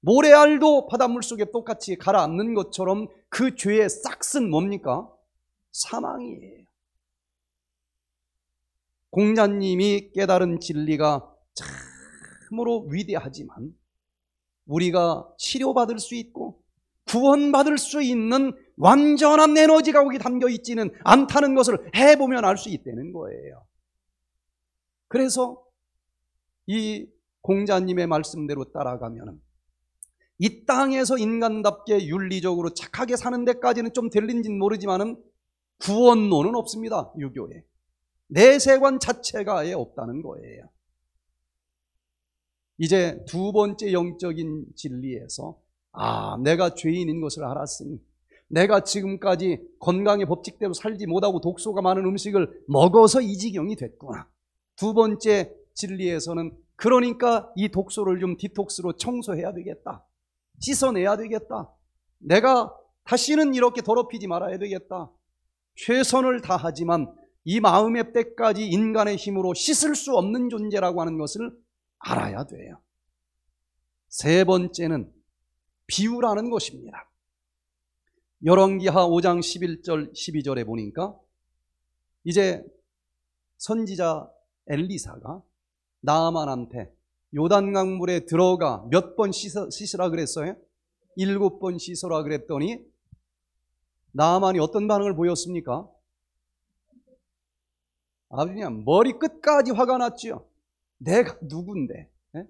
모래알도 바닷물 속에 똑같이 가라앉는 것처럼 그 죄의 싹슨 뭡니까? 사망이에요. 공자님이 깨달은 진리가 참으로 위대하지만 우리가 치료받을 수 있고 구원받을 수 있는 완전한 에너지가 거기 담겨 있지는 않다는 것을 해보면 알 수 있다는 거예요. 그래서 이 공자님의 말씀대로 따라가면 이 땅에서 인간답게 윤리적으로 착하게 사는 데까지는 좀 들린진 모르지만 구원론은 없습니다. 유교에. 내세관 자체가 아예 없다는 거예요. 이제 두 번째 영적인 진리에서 아, 내가 죄인인 것을 알았으니 내가 지금까지 건강의 법칙대로 살지 못하고 독소가 많은 음식을 먹어서 이 지경이 됐구나. 두 번째 진리에서는 그러니까 이 독소를 좀 디톡스로 청소해야 되겠다. 씻어내야 되겠다. 내가 다시는 이렇게 더럽히지 말아야 되겠다. 최선을 다하지만 이 마음의 때까지 인간의 힘으로 씻을 수 없는 존재라고 하는 것을 알아야 돼요. 세 번째는 비우라는 것입니다. 열왕기하 5장 11절 12절에 보니까 이제 선지자 엘리사가 나만한테 요단강 물에 들어가 몇 번 씻으라 그랬어요? 일곱 번 씻으라 그랬더니 나만이 어떤 반응을 보였습니까? 아주 그냥 머리 끝까지 화가 났죠. 내가 누군데? 예?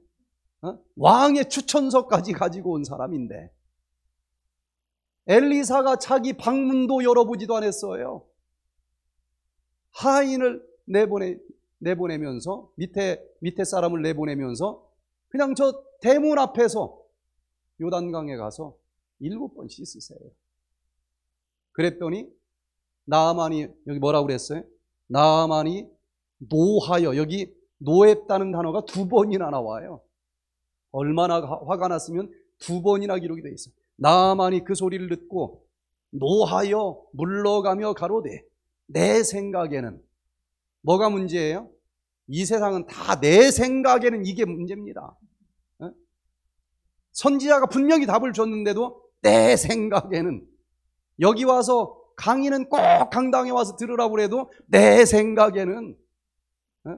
어? 왕의 추천서까지 가지고 온 사람인데 엘리사가 자기 방문도 열어보지도 않았어요. 하인을 내보내, 내보내면서 밑에, 밑에 사람을 내보내면서 그냥 저 대문 앞에서 요단강에 가서 일곱 번 씻으세요. 그랬더니 나만이 여기 뭐라고 그랬어요? 나만이 노하여 여기 노했다는 단어가 두 번이나 나와요. 얼마나 화가 났으면 두 번이나 기록이 돼 있어요. 나만이 그 소리를 듣고 노하여 물러가며 가로되 내 생각에는 뭐가 문제예요? 이 세상은 다 내 생각에는 이게 문제입니다. 어? 선지자가 분명히 답을 줬는데도 내 생각에는 여기 와서 강의는 꼭 강당에 와서 들으라고 해도 내 생각에는 어?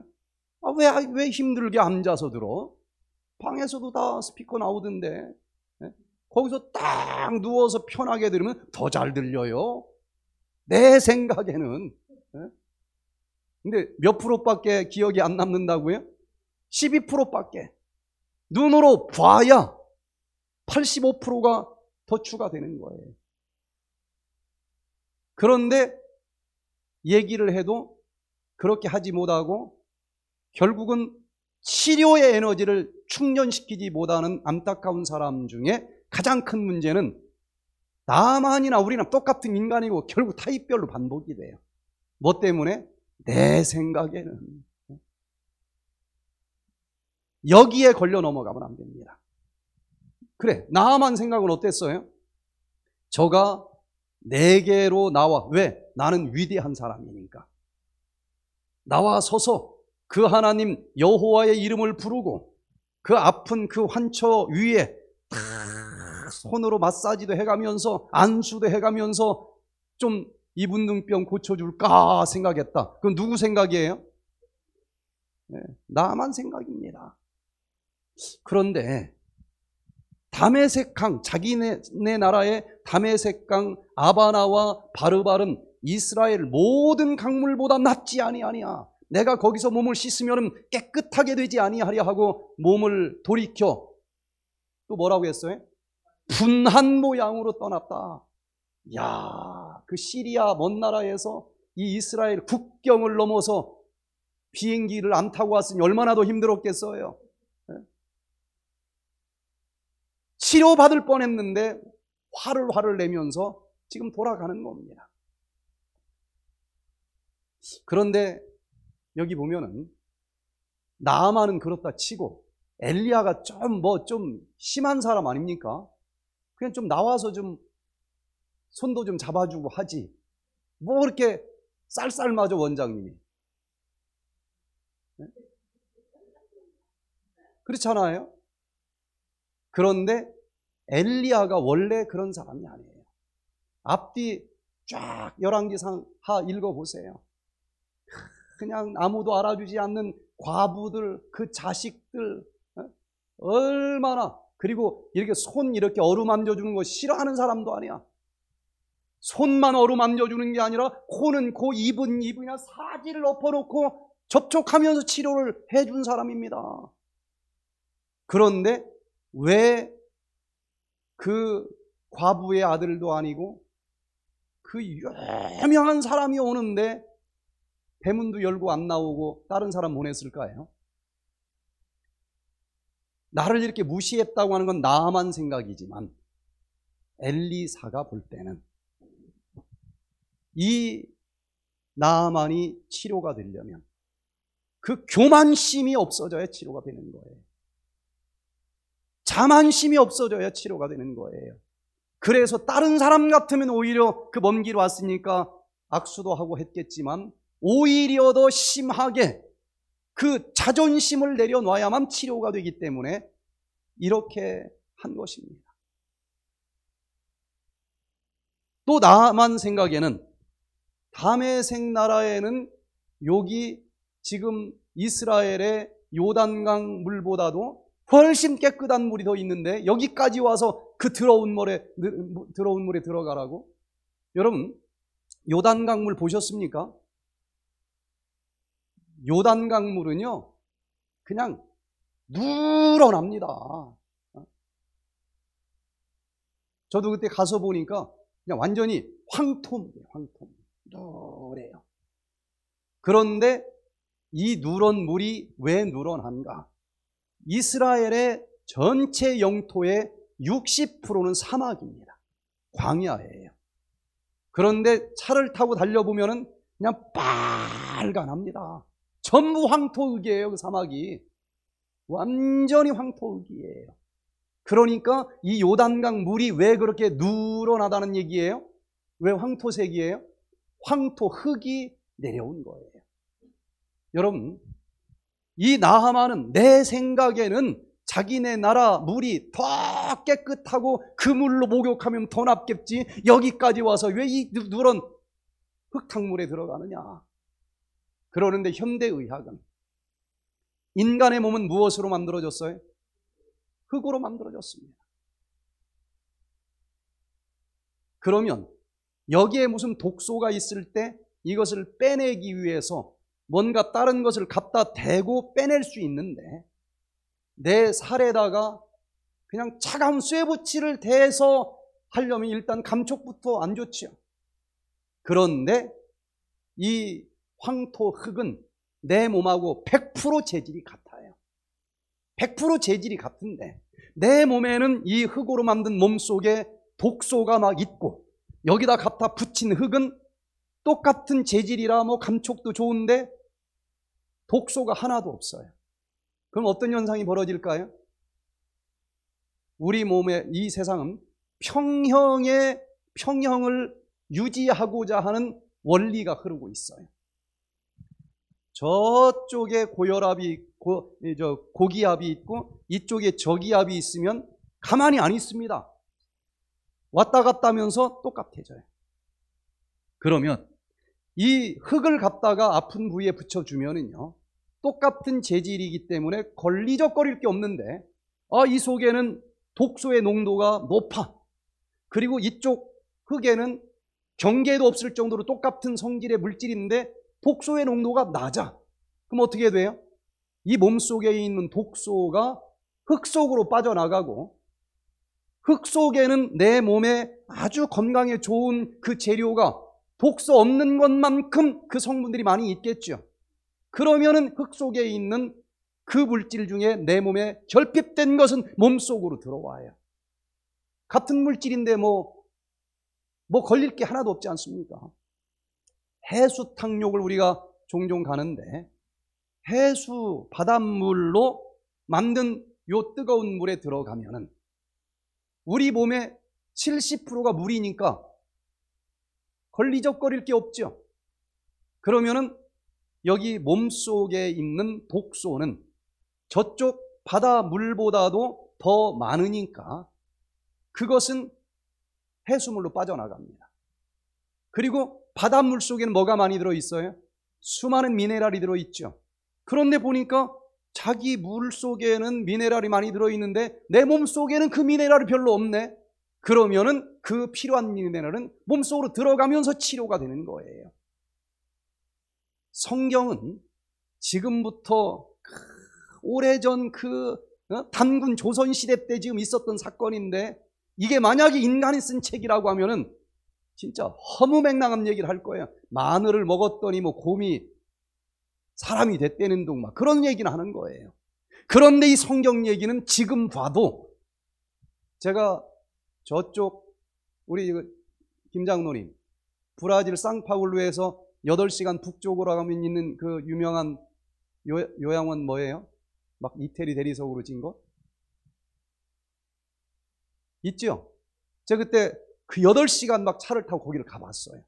아, 왜, 왜 힘들게 앉아서 들어? 방에서도 다 스피커 나오던데 거기서 딱 누워서 편하게 들으면 더 잘 들려요. 내 생각에는. 예? 근데 몇 프로밖에 기억이 안 남는다고요? 12%밖에. 눈으로 봐야 85%가 더 추가되는 거예요. 그런데 얘기를 해도 그렇게 하지 못하고 결국은 치료의 에너지를 충전시키지 못하는 안타까운 사람 중에 가장 큰 문제는 나만이나 우리나 똑같은 인간이고 결국 타입별로 반복이 돼요. 뭐 때문에? 내 생각에는. 여기에 걸려 넘어가면 안 됩니다. 그래, 나만 생각은 어땠어요? 저가 내게로 나와. 왜? 나는 위대한 사람이니까. 나와 서서 그 하나님 여호와의 이름을 부르고 그 아픈 그환초 위에 손으로 마사지도 해가면서 안수도 해가면서 좀이분눈병 고쳐줄까 생각했다. 그건 누구 생각이에요? 네, 나만 생각입니다. 그런데 다메색강 자기네 네 나라의 다메색강 아바나와 바르바른 이스라엘 모든 강물보다 낫지 아니하냐 내가 거기서 몸을 씻으면 깨끗하게 되지 아니하리 하고 몸을 돌이켜 또 뭐라고 했어요? 분한 모양으로 떠났다. 야, 그 시리아 먼 나라에서 이 이스라엘 국경을 넘어서 비행기를 안 타고 왔으니 얼마나 더 힘들었겠어요. 예? 치료받을 뻔했는데 화를 화를 내면서 지금 돌아가는 겁니다. 그런데 여기 보면은 나만은 그렇다 치고 엘리야가 좀 뭐좀 뭐좀 심한 사람 아닙니까? 그냥 좀 나와서 좀 손도 좀 잡아주고 하지. 뭐 그렇게 쌀쌀 맞아 원장님이. 네? 그렇잖아요. 그런데 엘리야가 원래 그런 사람이 아니에요. 앞뒤 쫙 열왕기상 하 읽어 보세요. 그냥 아무도 알아주지 않는 과부들, 그 자식들 네? 얼마나 그리고 이렇게 손 이렇게 어루만져 주는 거 싫어하는 사람도 아니야. 손만 어루만져 주는 게 아니라 코는 코, 그 입은 입이나 사지를 엎어놓고 접촉하면서 치료를 해준 사람입니다. 그런데 왜 그 과부의 아들도 아니고 그 유명한 사람이 오는데 대문도 열고 안 나오고 다른 사람 보냈을까요? 나를 이렇게 무시했다고 하는 건 나만 생각이지만 엘리사가 볼 때는 이 나만이 치료가 되려면 그 교만심이 없어져야 치료가 되는 거예요. 자만심이 없어져야 치료가 되는 거예요. 그래서 다른 사람 같으면 오히려 그 먼 길 왔으니까 악수도 하고 했겠지만 오히려 더 심하게 그 자존심을 내려놔야만 치료가 되기 때문에 이렇게 한 것입니다. 또 나만 생각에는 담메생 나라에는 여기 지금 이스라엘의 요단강 물보다도 훨씬 깨끗한 물이 더 있는데 여기까지 와서 그 더러운 물에 더러운 물에 들어가라고 여러분 요단강 물 보셨습니까? 요단 강물은요, 그냥 누러납니다. 어? 저도 그때 가서 보니까 그냥 완전히 황토입니다. 황토. 누래요. 그런데 이 누런 물이 왜 누런한가? 이스라엘의 전체 영토의 60%는 사막입니다. 광야예요. 그런데 차를 타고 달려보면 그냥 빨간합니다. 전부 황토흙이에요, 그 사막이. 완전히 황토흙이에요. 그러니까 이 요단강 물이 왜 그렇게 누런하다는 얘기예요? 왜 황토색이에요? 황토흙이 내려온 거예요. 여러분, 이 나하마는 내 생각에는 자기네 나라 물이 더 깨끗하고 그 물로 목욕하면 더 낫겠지. 여기까지 와서 왜 이 누런 흙탕물에 들어가느냐. 그러는데 현대의학은 인간의 몸은 무엇으로 만들어졌어요? 흙으로 만들어졌습니다. 그러면 여기에 무슨 독소가 있을 때 이것을 빼내기 위해서 뭔가 다른 것을 갖다 대고 빼낼 수 있는데 내 살에다가 그냥 차가운 쇠붙이를 대서 하려면 일단 감촉부터 안 좋지요. 그런데 이 황토, 흙은 내 몸하고 100% 재질이 같아요. 100% 재질이 같은데 내 몸에는 이 흙으로 만든 몸 속에 독소가 막 있고 여기다 갖다 붙인 흙은 똑같은 재질이라 뭐 감촉도 좋은데 독소가 하나도 없어요. 그럼 어떤 현상이 벌어질까요? 우리 몸의 이 세상은 평형의 평형을 유지하고자 하는 원리가 흐르고 있어요. 저쪽에 고혈압이 있고 저 고기압이 있고 이쪽에 저기압이 있으면 가만히 안 있습니다. 왔다 갔다 하면서 똑같아져요. 그러면 이 흙을 갖다가 아픈 부위에 붙여주면은요. 똑같은 재질이기 때문에 걸리적거릴 게 없는데 아, 이 속에는 독소의 농도가 높아. 그리고 이쪽 흙에는 경계도 없을 정도로 똑같은 성질의 물질인데 독소의 농도가 낮아. 그럼 어떻게 돼요? 이 몸속에 있는 독소가 흙 속으로 빠져나가고 흙 속에는 내 몸에 아주 건강에 좋은 그 재료가 독소 없는 것만큼 그 성분들이 많이 있겠죠. 그러면은 흙 속에 있는 그 물질 중에 내 몸에 결핍된 것은 몸 속으로 들어와요. 같은 물질인데 뭐, 뭐 걸릴 게 하나도 없지 않습니까? 해수탕욕을 우리가 종종 가는데 해수 바닷물로 만든 요 뜨거운 물에 들어가면은 우리 몸의 70%가 물이니까 걸리적거릴 게 없죠. 그러면은 여기 몸속에 있는 독소는 저쪽 바다 물보다도 더 많으니까 그것은 해수물로 빠져나갑니다. 그리고 바닷물 속에는 뭐가 많이 들어있어요? 수많은 미네랄이 들어있죠. 그런데 보니까 자기 물 속에는 미네랄이 많이 들어있는데 내 몸 속에는 그 미네랄이 별로 없네. 그러면은 그 필요한 미네랄은 몸 속으로 들어가면서 치료가 되는 거예요. 성경은 지금부터 오래전 그 어? 단군 조선시대 때 지금 있었던 사건인데 이게 만약에 인간이 쓴 책이라고 하면은 진짜 허무맹랑한 얘기를 할 거예요. 마늘을 먹었더니 뭐 곰이 사람이 됐다는 둥, 막 그런 얘기를 하는 거예요. 그런데 이 성경 얘기는 지금 봐도 제가 저쪽 우리 그 김장노님 브라질 상파울루에서 8시간 북쪽으로 가면 있는 그 유명한 요, 요양원 뭐예요? 막 이태리 대리석으로 진 거? 있죠? 제가 그때 그 8시간 막 차를 타고 거기를 가봤어요.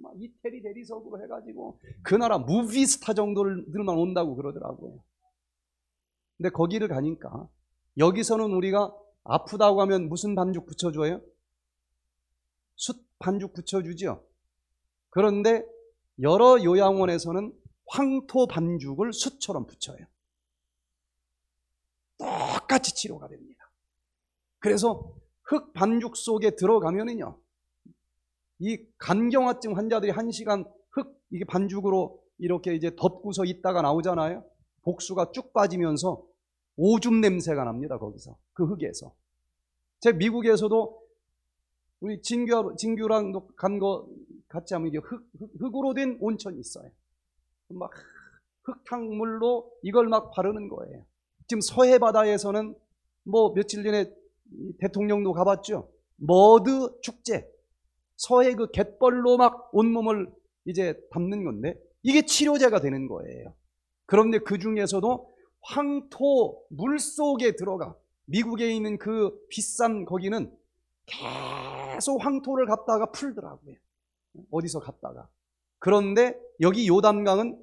막 이태리 대리석으로 해가지고 그 나라 무비스타 정도들만 온다고 그러더라고요. 근데 거기를 가니까 여기서는 우리가 아프다고 하면 무슨 반죽 붙여줘요? 숯 반죽 붙여주죠. 그런데 여러 요양원에서는 황토 반죽을 숯처럼 붙여요. 똑같이 치료가 됩니다. 그래서 흙 반죽 속에 들어가면은요. 이 간경화증 환자들이 한 시간 흙 이게 반죽으로 이렇게 이제 덮고서 있다가 나오잖아요. 복수가 쭉 빠지면서 오줌 냄새가 납니다. 거기서 그 흙에서. 제 미국에서도 우리 진규 진규랑 간 거 같이 하면 이게 흙, 흙 으로된 온천이 있어요. 막 흙탕물로 이걸 막 바르는 거예요. 지금 서해 바다에서는 뭐 며칠 전에 대통령도 가봤죠. 머드 축제. 서해 그 갯벌로 막 온몸을 이제 담는 건데 이게 치료제가 되는 거예요. 그런데 그 중에서도 황토 물 속에 들어가 미국에 있는 그 비싼 거기는 계속 황토를 갔다가 풀더라고요. 어디서 갔다가. 그런데 여기 요단강은이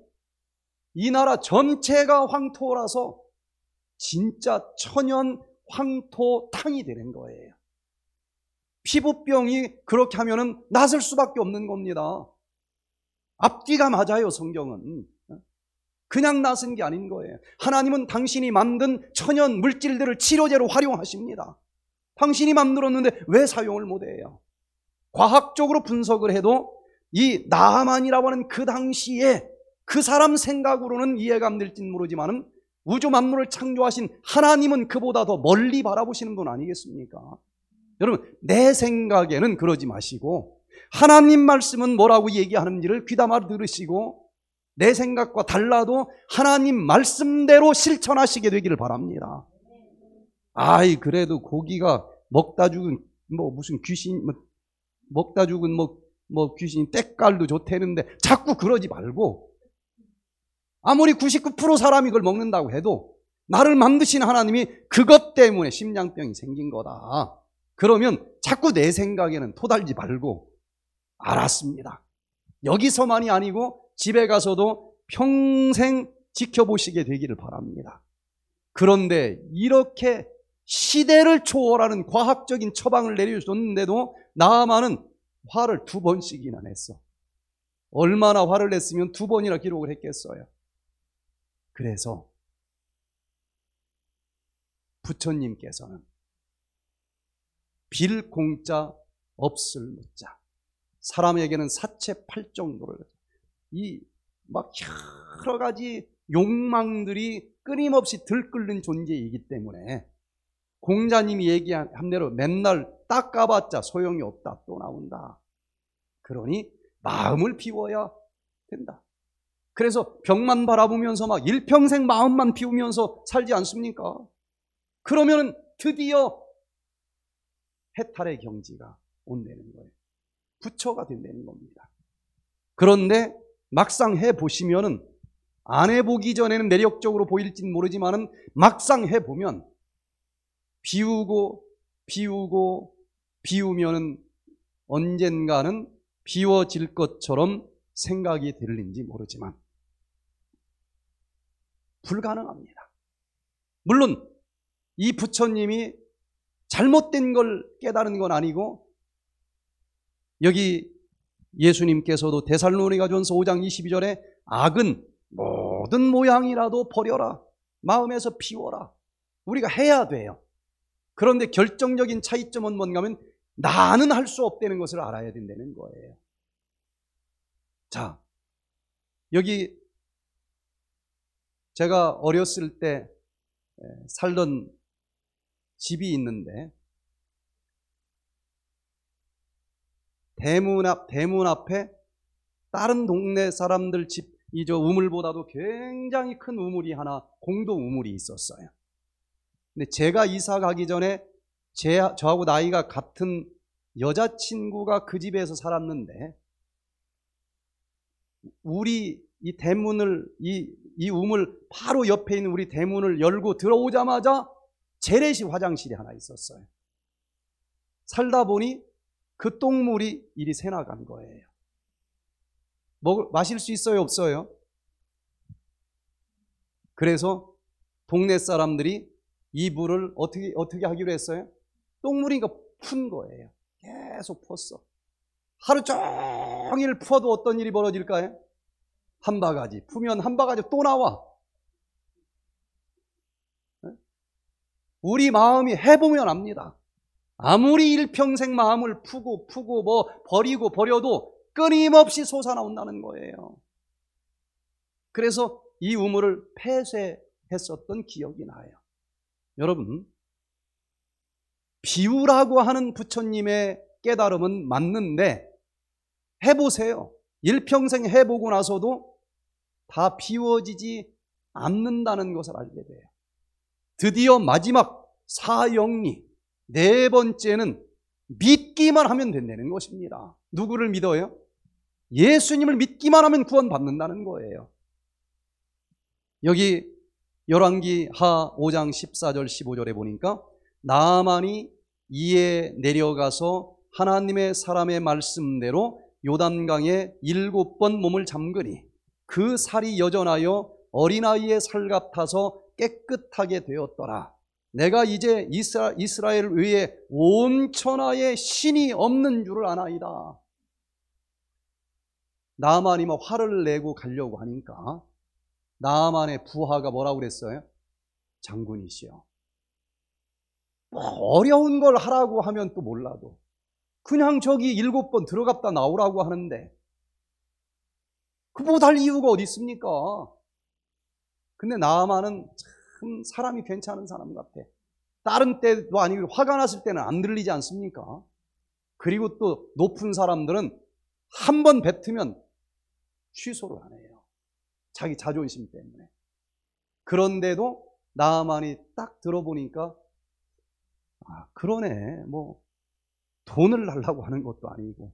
나라 전체가 황토라서 진짜 천연 황토탕이 되는 거예요. 피부병이 그렇게 하면은 낫을 수밖에 없는 겁니다. 앞뒤가 맞아요, 성경은. 그냥 낫은 게 아닌 거예요. 하나님은 당신이 만든 천연 물질들을 치료제로 활용하십니다. 당신이 만들었는데 왜 사용을 못해요? 과학적으로 분석을 해도 이 나만이라고 하는 그 당시에 그 사람 생각으로는 이해가 안 될진 모르지만은 우주 만물을 창조하신 하나님은 그보다 더 멀리 바라보시는 분 아니겠습니까? 여러분, 내 생각에는 그러지 마시고, 하나님 말씀은 뭐라고 얘기하는지를 귀담아 들으시고, 내 생각과 달라도 하나님 말씀대로 실천하시게 되기를 바랍니다. 아이, 그래도 고기가 먹다 죽은, 뭐, 무슨 귀신, 뭐, 먹다 죽은, 뭐, 뭐, 귀신, 이 때깔도 좋대는데, 자꾸 그러지 말고, 아무리 99% 사람이 그걸 먹는다고 해도 나를 만드신 하나님이 그것 때문에 심장병이 생긴 거다. 그러면 자꾸 내 생각에는 토달지 말고 알았습니다. 여기서만이 아니고 집에 가서도 평생 지켜보시게 되기를 바랍니다. 그런데 이렇게 시대를 초월하는 과학적인 처방을 내려줬는데도 나만은 화를 두 번씩이나 냈어. 얼마나 화를 냈으면 두 번이나 기록을 했겠어요. 그래서 부처님께서는 빌 공짜 없을 묻자 사람에게는 사체 팔 정도를 이 막 여러 가지 욕망들이 끊임없이 들끓는 존재이기 때문에 공자님이 얘기한 대로 맨날 닦아봤자 소용이 없다 또 나온다 그러니 마음을 비워야 된다 그래서 벽만 바라보면서 막 일평생 마음만 비우면서 살지 않습니까? 그러면 드디어 해탈의 경지가 온다는 거예요. 부처가 된다는 겁니다. 그런데 막상 해 보시면은 안 해보기 전에는 매력적으로 보일진 모르지만은 막상 해보면 비우고 비우고 비우면은 언젠가는 비워질 것처럼 생각이 들는지 모르지만 불가능합니다. 물론 이 부처님이 잘못된 걸 깨달은 건 아니고 여기 예수님께서도 대살로니가 전서 5장 22절에 악은 모든 모양이라도 버려라. 마음에서 피워라. 우리가 해야 돼요. 그런데 결정적인 차이점은 뭔가 하면 나는 할 수 없다는 것을 알아야 된다는 거예요. 자, 여기 제가 어렸을 때 살던 집이 있는데 대문 앞 대문 앞에 다른 동네 사람들 집 이 저 우물보다도 굉장히 큰 우물이 하나 공도 우물이 있었어요. 근데 제가 이사 가기 전에 제, 저하고 나이가 같은 여자친구가 그 집에서 살았는데 우리 이 대문을 이이 우물 바로 옆에 있는 우리 대문을 열고 들어오자마자 재래식 화장실이 하나 있었어요. 살다 보니 그 똥물이 이리 새나간 거예요. 먹을, 마실 수 있어요? 없어요? 그래서 동네 사람들이 이불을 어떻게, 어떻게 하기로 했어요? 똥물이니까 푼 거예요. 계속 푸었어. 하루 종일 푸어도 어떤 일이 벌어질까요? 한 바가지 풀면 한 바가지 또 나와. 네? 우리 마음이 해보면 압니다. 아무리 일평생 마음을 푸고 푸고 뭐 버리고 버려도 끊임없이 솟아나온다는 거예요. 그래서 이 우물을 폐쇄했었던 기억이 나요. 여러분, 비우라고 하는 부처님의 깨달음은 맞는데 해보세요. 일평생 해보고 나서도 다 비워지지 않는다는 것을 알게 돼요. 드디어 마지막 사영리 네 번째는 믿기만 하면 된다는 것입니다. 누구를 믿어요? 예수님을 믿기만 하면 구원받는다는 거예요. 여기 열왕기 하 5장 14절 15절에 보니까 나만이 이에 내려가서 하나님의 사람의 말씀대로 요단강에 일곱 번 몸을 잠그니 그 살이 여전하여 어린아이의 살 같아서 깨끗하게 되었더라. 내가 이제 이스라, 이스라엘 외에 온 천하에 신이 없는 줄을 아나이다. 나만이 막 뭐 화를 내고 가려고 하니까 나만의 부하가 뭐라고 그랬어요? 장군이시여. 뭐 어려운 걸 하라고 하면 또 몰라도 그냥 저기 일곱 번 들어갔다 나오라고 하는데 그 못할 이유가 어디 있습니까? 근데 나만은 참 사람이 괜찮은 사람 같아. 다른 때도 아니고 화가 났을 때는 안 들리지 않습니까? 그리고 또 높은 사람들은 한 번 뱉으면 취소를 안 해요. 자기 자존심 때문에. 그런데도 나만이 딱 들어보니까 아, 그러네. 뭐 돈을 날라고 하는 것도 아니고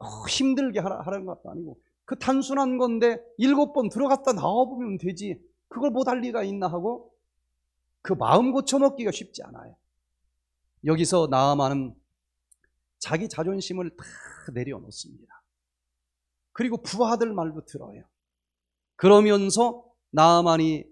어, 힘들게 하라는 것도 아니고 그 단순한 건데 일곱 번 들어갔다 나와보면 되지 그걸 못할 리가 있나 하고 그 마음 고쳐먹기가 쉽지 않아요 여기서 나아만은 자기 자존심을 다 내려놓습니다 그리고 부하들 말도 들어요 그러면서 나아만이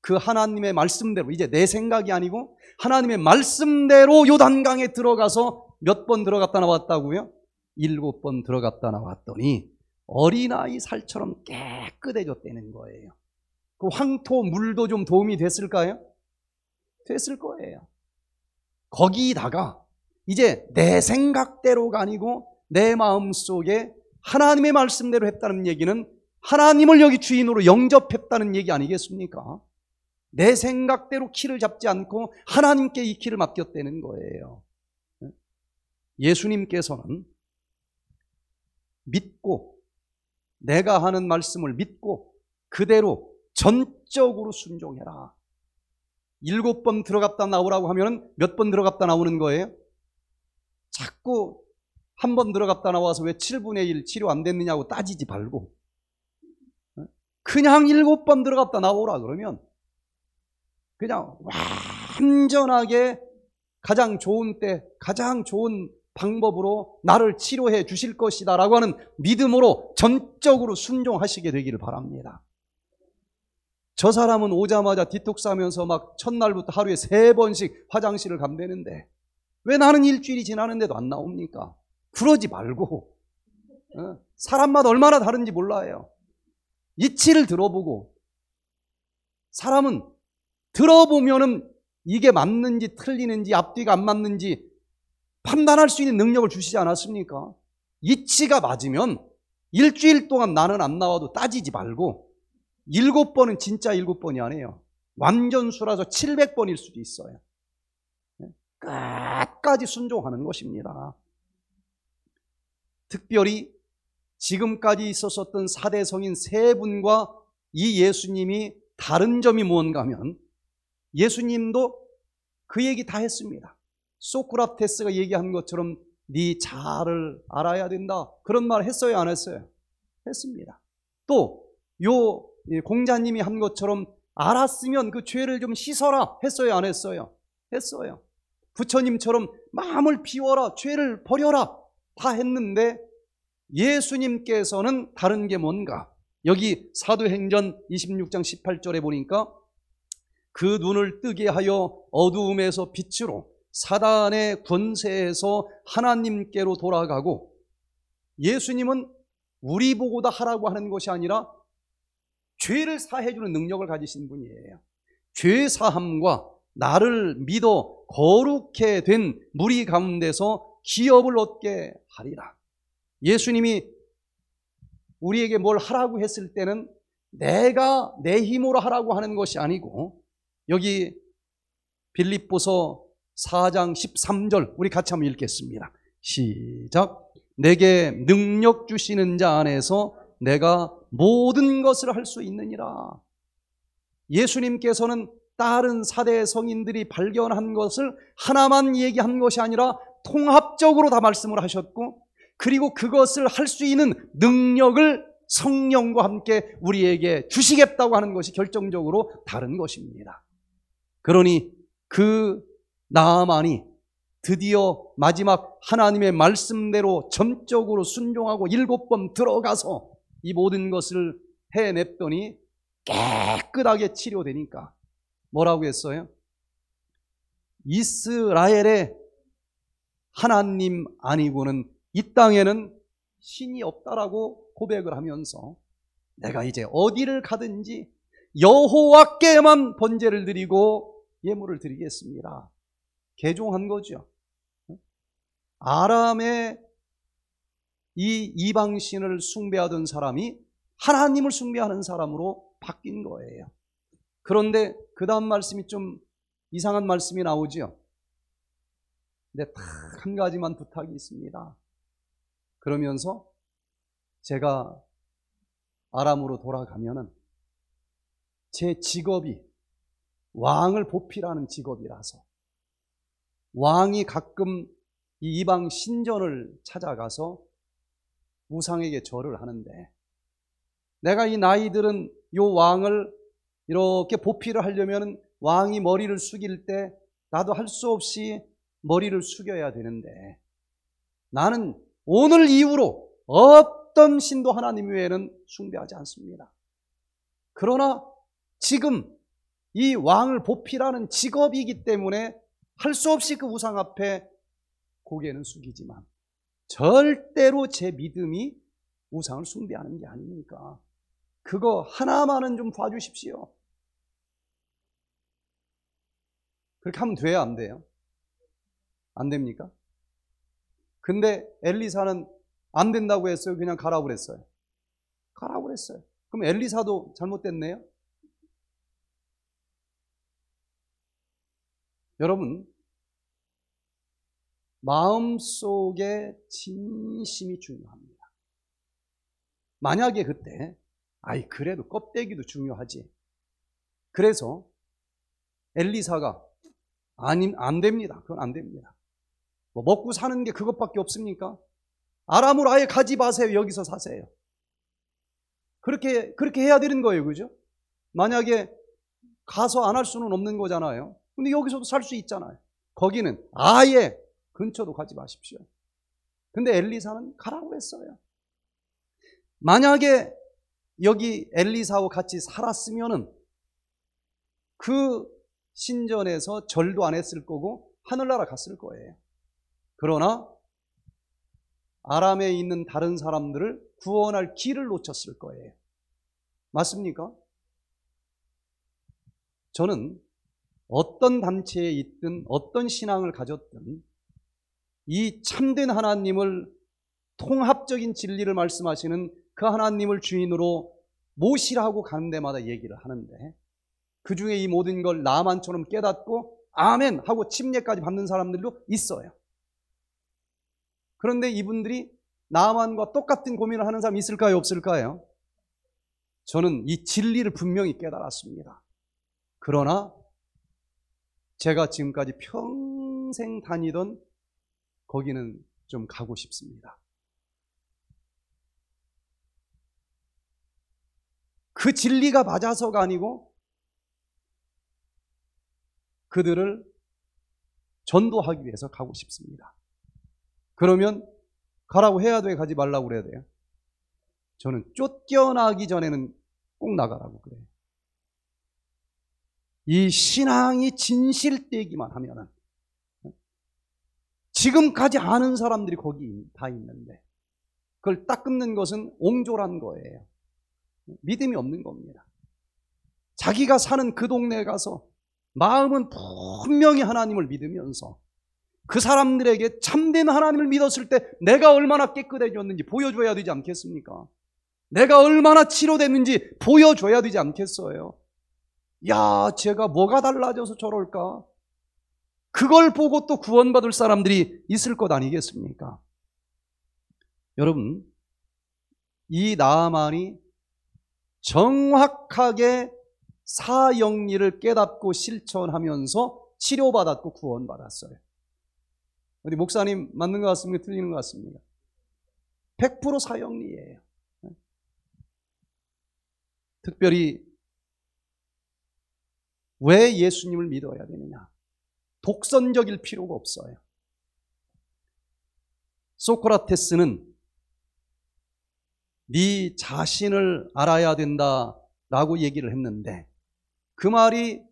그 하나님의 말씀대로 이제 내 생각이 아니고 하나님의 말씀대로 요단강에 들어가서 몇 번 들어갔다 나왔다고요? 일곱 번 들어갔다 나왔더니 어린아이 살처럼 깨끗해졌다는 거예요. 그 황토 물도 좀 도움이 됐을까요? 됐을 거예요. 거기다가 이제 내 생각대로가 아니고 내 마음 속에 하나님의 말씀대로 했다는 얘기는 하나님을 여기 주인으로 영접했다는 얘기 아니겠습니까? 내 생각대로 키를 잡지 않고 하나님께 이 키를 맡겼다는 거예요. 예? 예수님께서는 믿고 내가 하는 말씀을 믿고 그대로 전적으로 순종해라. 일곱 번 들어갔다 나오라고 하면 몇 번 들어갔다 나오는 거예요? 자꾸 한 번 들어갔다 나와서 왜 7분의 1 치료 안 됐느냐고 따지지 말고 어? 그냥 일곱 번 들어갔다 나오라 그러면 그냥 완전하게 가장 좋은 때 가장 좋은 방법으로 나를 치료해 주실 것이다 라고 하는 믿음으로 전적으로 순종하시게 되기를 바랍니다. 저 사람은 오자마자 디톡스하면서 막 첫날부터 하루에 세 번씩 화장실을 감대는데 왜 나는 일주일이 지나는데도 안 나옵니까? 그러지 말고 어? 사람마다 얼마나 다른지 몰라요. 이치를 들어보고 사람은 들어보면은 이게 맞는지 틀리는지 앞뒤가 안 맞는지 판단할 수 있는 능력을 주시지 않았습니까? 이치가 맞으면 일주일 동안 나는 안 나와도 따지지 말고 일곱 번은 진짜 일곱 번이 아니에요. 완전수라서 700번일 수도 있어요. 예? 끝까지 순종하는 것입니다. 특별히 지금까지 있었었던 사대성인 세 분과 이 예수님이 다른 점이 무언가 하면 예수님도 그 얘기 다 했습니다. 소크라테스가 얘기한 것처럼 네 자아를 알아야 된다. 그런 말 했어요, 안 했어요? 했습니다. 또 요 공자님이 한 것처럼 알았으면 그 죄를 좀 씻어라 했어요, 안 했어요? 했어요. 부처님처럼 마음을 비워라, 죄를 버려라 다 했는데 예수님께서는 다른 게 뭔가? 여기 사도행전 26장 18절에 보니까 그 눈을 뜨게 하여 어두움에서 빛으로 사단의 권세에서 하나님께로 돌아가고 예수님은 우리 보고다 하라고 하는 것이 아니라 죄를 사해주는 능력을 가지신 분이에요. 죄 사함과 나를 믿어 거룩해 된 무리 가운데서 기업을 얻게 하리라. 예수님이 우리에게 뭘 하라고 했을 때는 내가 내 힘으로 하라고 하는 것이 아니고 여기 빌립보서 4장 13절 우리 같이 한번 읽겠습니다. 시작. 내게 능력 주시는 자 안에서 내가 모든 것을 할 수 있느니라. 예수님께서는 다른 사대 성인들이 발견한 것을 하나만 얘기한 것이 아니라 통합적으로 다 말씀을 하셨고 그리고 그것을 할 수 있는 능력을 성령과 함께 우리에게 주시겠다고 하는 것이 결정적으로 다른 것입니다. 그러니 그 나만이 드디어 마지막 하나님의 말씀대로 점적으로 순종하고 일곱 번 들어가서 이 모든 것을 해냈더니 깨끗하게 치료되니까 뭐라고 했어요? 이스라엘에 하나님 아니고는 이 땅에는 신이 없다라고 고백을 하면서 내가 이제 어디를 가든지 여호와께만 번제를 드리고 예물을 드리겠습니다. 개종한 거죠. 아람의 이 이방신을 숭배하던 사람이 하나님을 숭배하는 사람으로 바뀐 거예요. 그런데 그 다음 말씀이 좀 이상한 말씀이 나오지요. 근데 딱 한 가지만 부탁이 있습니다. 그러면서 제가 아람으로 돌아가면은 제 직업이 왕을 보필하는 직업이라서 왕이 가끔 이 이방 신전을 찾아가서 우상에게 절을 하는데 내가 이 나이들은 요 왕을 이렇게 보필을 하려면 왕이 머리를 숙일 때 나도 할 수 없이 머리를 숙여야 되는데 나는 오늘 이후로 어떤 신도 하나님 외에는 숭배하지 않습니다. 그러나 지금 이 왕을 보필하는 직업이기 때문에 할수 없이 그 우상 앞에 고개는 숙이지만 절대로 제 믿음이 우상을 숭배하는 게 아닙니까? 그거 하나만은 좀 봐주십시오. 그렇게 하면 돼요, 안 돼요? 안 됩니까? 근데 엘리사는 안 된다고 했어요. 그냥 가라고 그랬어요. 가라고 그랬어요. 그럼 엘리사도 잘못됐네요? 여러분, 마음 속에 진심이 중요합니다. 만약에 그때, 아이, 그래도 껍데기도 중요하지. 그래서 엘리사가, 아님, 안 됩니다. 그건 안 됩니다. 뭐 먹고 사는 게 그것밖에 없습니까? 아람으로 아예 가지 마세요. 여기서 사세요. 그렇게, 그렇게 해야 되는 거예요. 그죠? 만약에 가서 안 할 수는 없는 거잖아요. 근데 여기서도 살 수 있잖아요. 거기는 아예 근처도 가지 마십시오. 근데 엘리사는 가라고 했어요. 만약에 여기 엘리사와 같이 살았으면은 그 신전에서 절도 안 했을 거고 하늘나라 갔을 거예요. 그러나 아람에 있는 다른 사람들을 구원할 길을 놓쳤을 거예요. 맞습니까? 저는 어떤 단체에 있든 어떤 신앙을 가졌든 이 참된 하나님을 통합적인 진리를 말씀하시는 그 하나님을 주인으로 모시라고 가는 데마다 얘기를 하는데 그 중에 이 모든 걸 나만처럼 깨닫고 아멘 하고 침례까지 받는 사람들도 있어요. 그런데 이분들이 나만과 똑같은 고민을 하는 사람이 있을까요? 없을까요? 저는 이 진리를 분명히 깨달았습니다. 그러나 제가 지금까지 평생 다니던 거기는 좀 가고 싶습니다. 그 진리가 맞아서가 아니고 그들을 전도하기 위해서 가고 싶습니다. 그러면 가라고 해야 돼, 가지 말라고 그래야 돼요. 저는 쫓겨나기 전에는 꼭 나가라고 그래요. 이 신앙이 진실되기만 하면 지금까지 아는 사람들이 거기 다 있는데 그걸 딱 끊는 것은 옹졸한 거예요. 믿음이 없는 겁니다. 자기가 사는 그 동네에 가서 마음은 분명히 하나님을 믿으면서 그 사람들에게 참된 하나님을 믿었을 때 내가 얼마나 깨끗해졌는지 보여줘야 되지 않겠습니까? 내가 얼마나 치료됐는지 보여줘야 되지 않겠어요? 야, 제가 뭐가 달라져서 저럴까? 그걸 보고 또 구원받을 사람들이 있을 것 아니겠습니까? 여러분, 이 나만이 정확하게 사영리를 깨닫고 실천하면서 치료받았고 구원받았어요. 우리 목사님 맞는 것 같습니까? 틀리는 것 같습니다. 100% 사형리예요. 특별히 왜 예수님을 믿어야 되느냐? 독선적일 필요가 없어요. 소크라테스는 네 자신을 알아야 된다라고 얘기를 했는데 그 말이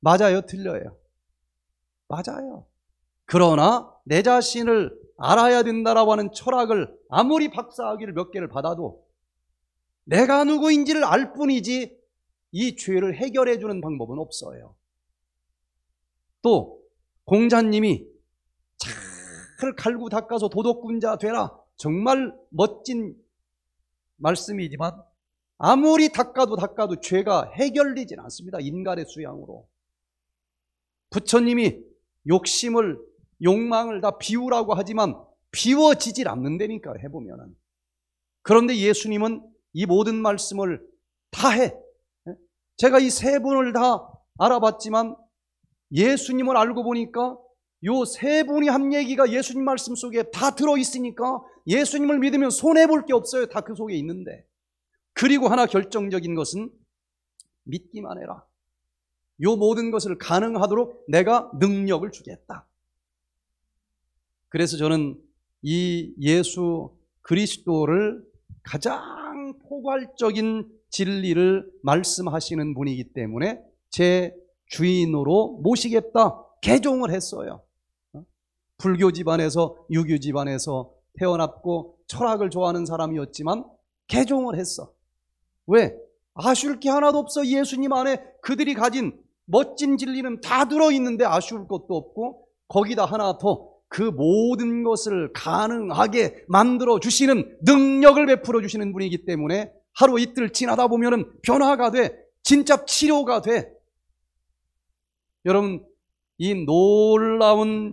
맞아요, 틀려요. 맞아요. 그러나 내 자신을 알아야 된다라고 하는 철학을 아무리 박사학위를 몇 개를 받아도 내가 누구인지를 알 뿐이지 이 죄를 해결해 주는 방법은 없어요. 또 공자님이 잘 갈고 닦아서 도덕군자 되라 정말 멋진 말씀이지만 아무리 닦아도 닦아도 죄가 해결되진 않습니다. 인간의 수양으로. 부처님이 욕심을 욕망을 다 비우라고 하지만 비워지질 않는다니까해보면 그런데 예수님은 이 모든 말씀을 다 해. 예? 제가 이 세 분을 다 알아봤지만 예수님을 알고 보니까 요 세 분이 한 얘기가 예수님 말씀 속에 다 들어있으니까 예수님을 믿으면 손해볼 게 없어요. 다 그 속에 있는데. 그리고 하나 결정적인 것은 믿기만 해라. 요 모든 것을 가능하도록 내가 능력을 주겠다. 그래서 저는 이 예수 그리스도를 가장 가장 포괄적인 진리를 말씀하시는 분이기 때문에 제 주인으로 모시겠다 개종을 했어요. 어? 불교 집안에서 유교 집안에서 태어났고 철학을 좋아하는 사람이었지만 개종을 했어. 왜? 아쉬울 게 하나도 없어. 예수님 안에 그들이 가진 멋진 진리는 다 들어있는데 아쉬울 것도 없고 거기다 하나 더그 모든 것을 가능하게 만들어 주시는 능력을 베풀어 주시는 분이기 때문에 하루 이틀 지나다 보면은 변화가 돼. 진짜 치료가 돼. 여러분, 이 놀라운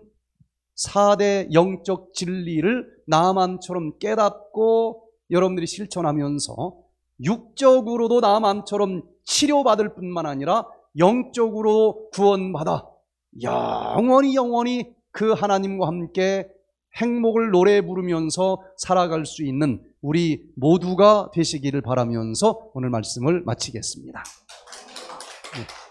4대 영적 진리를 나만처럼 깨닫고 여러분들이 실천하면서 육적으로도 나만처럼 치료받을 뿐만 아니라 영적으로 구원받아 영원히 영원히 그 하나님과 함께 행복을 노래 부르면서 살아갈 수 있는 우리 모두가 되시기를 바라면서 오늘 말씀을 마치겠습니다. 네.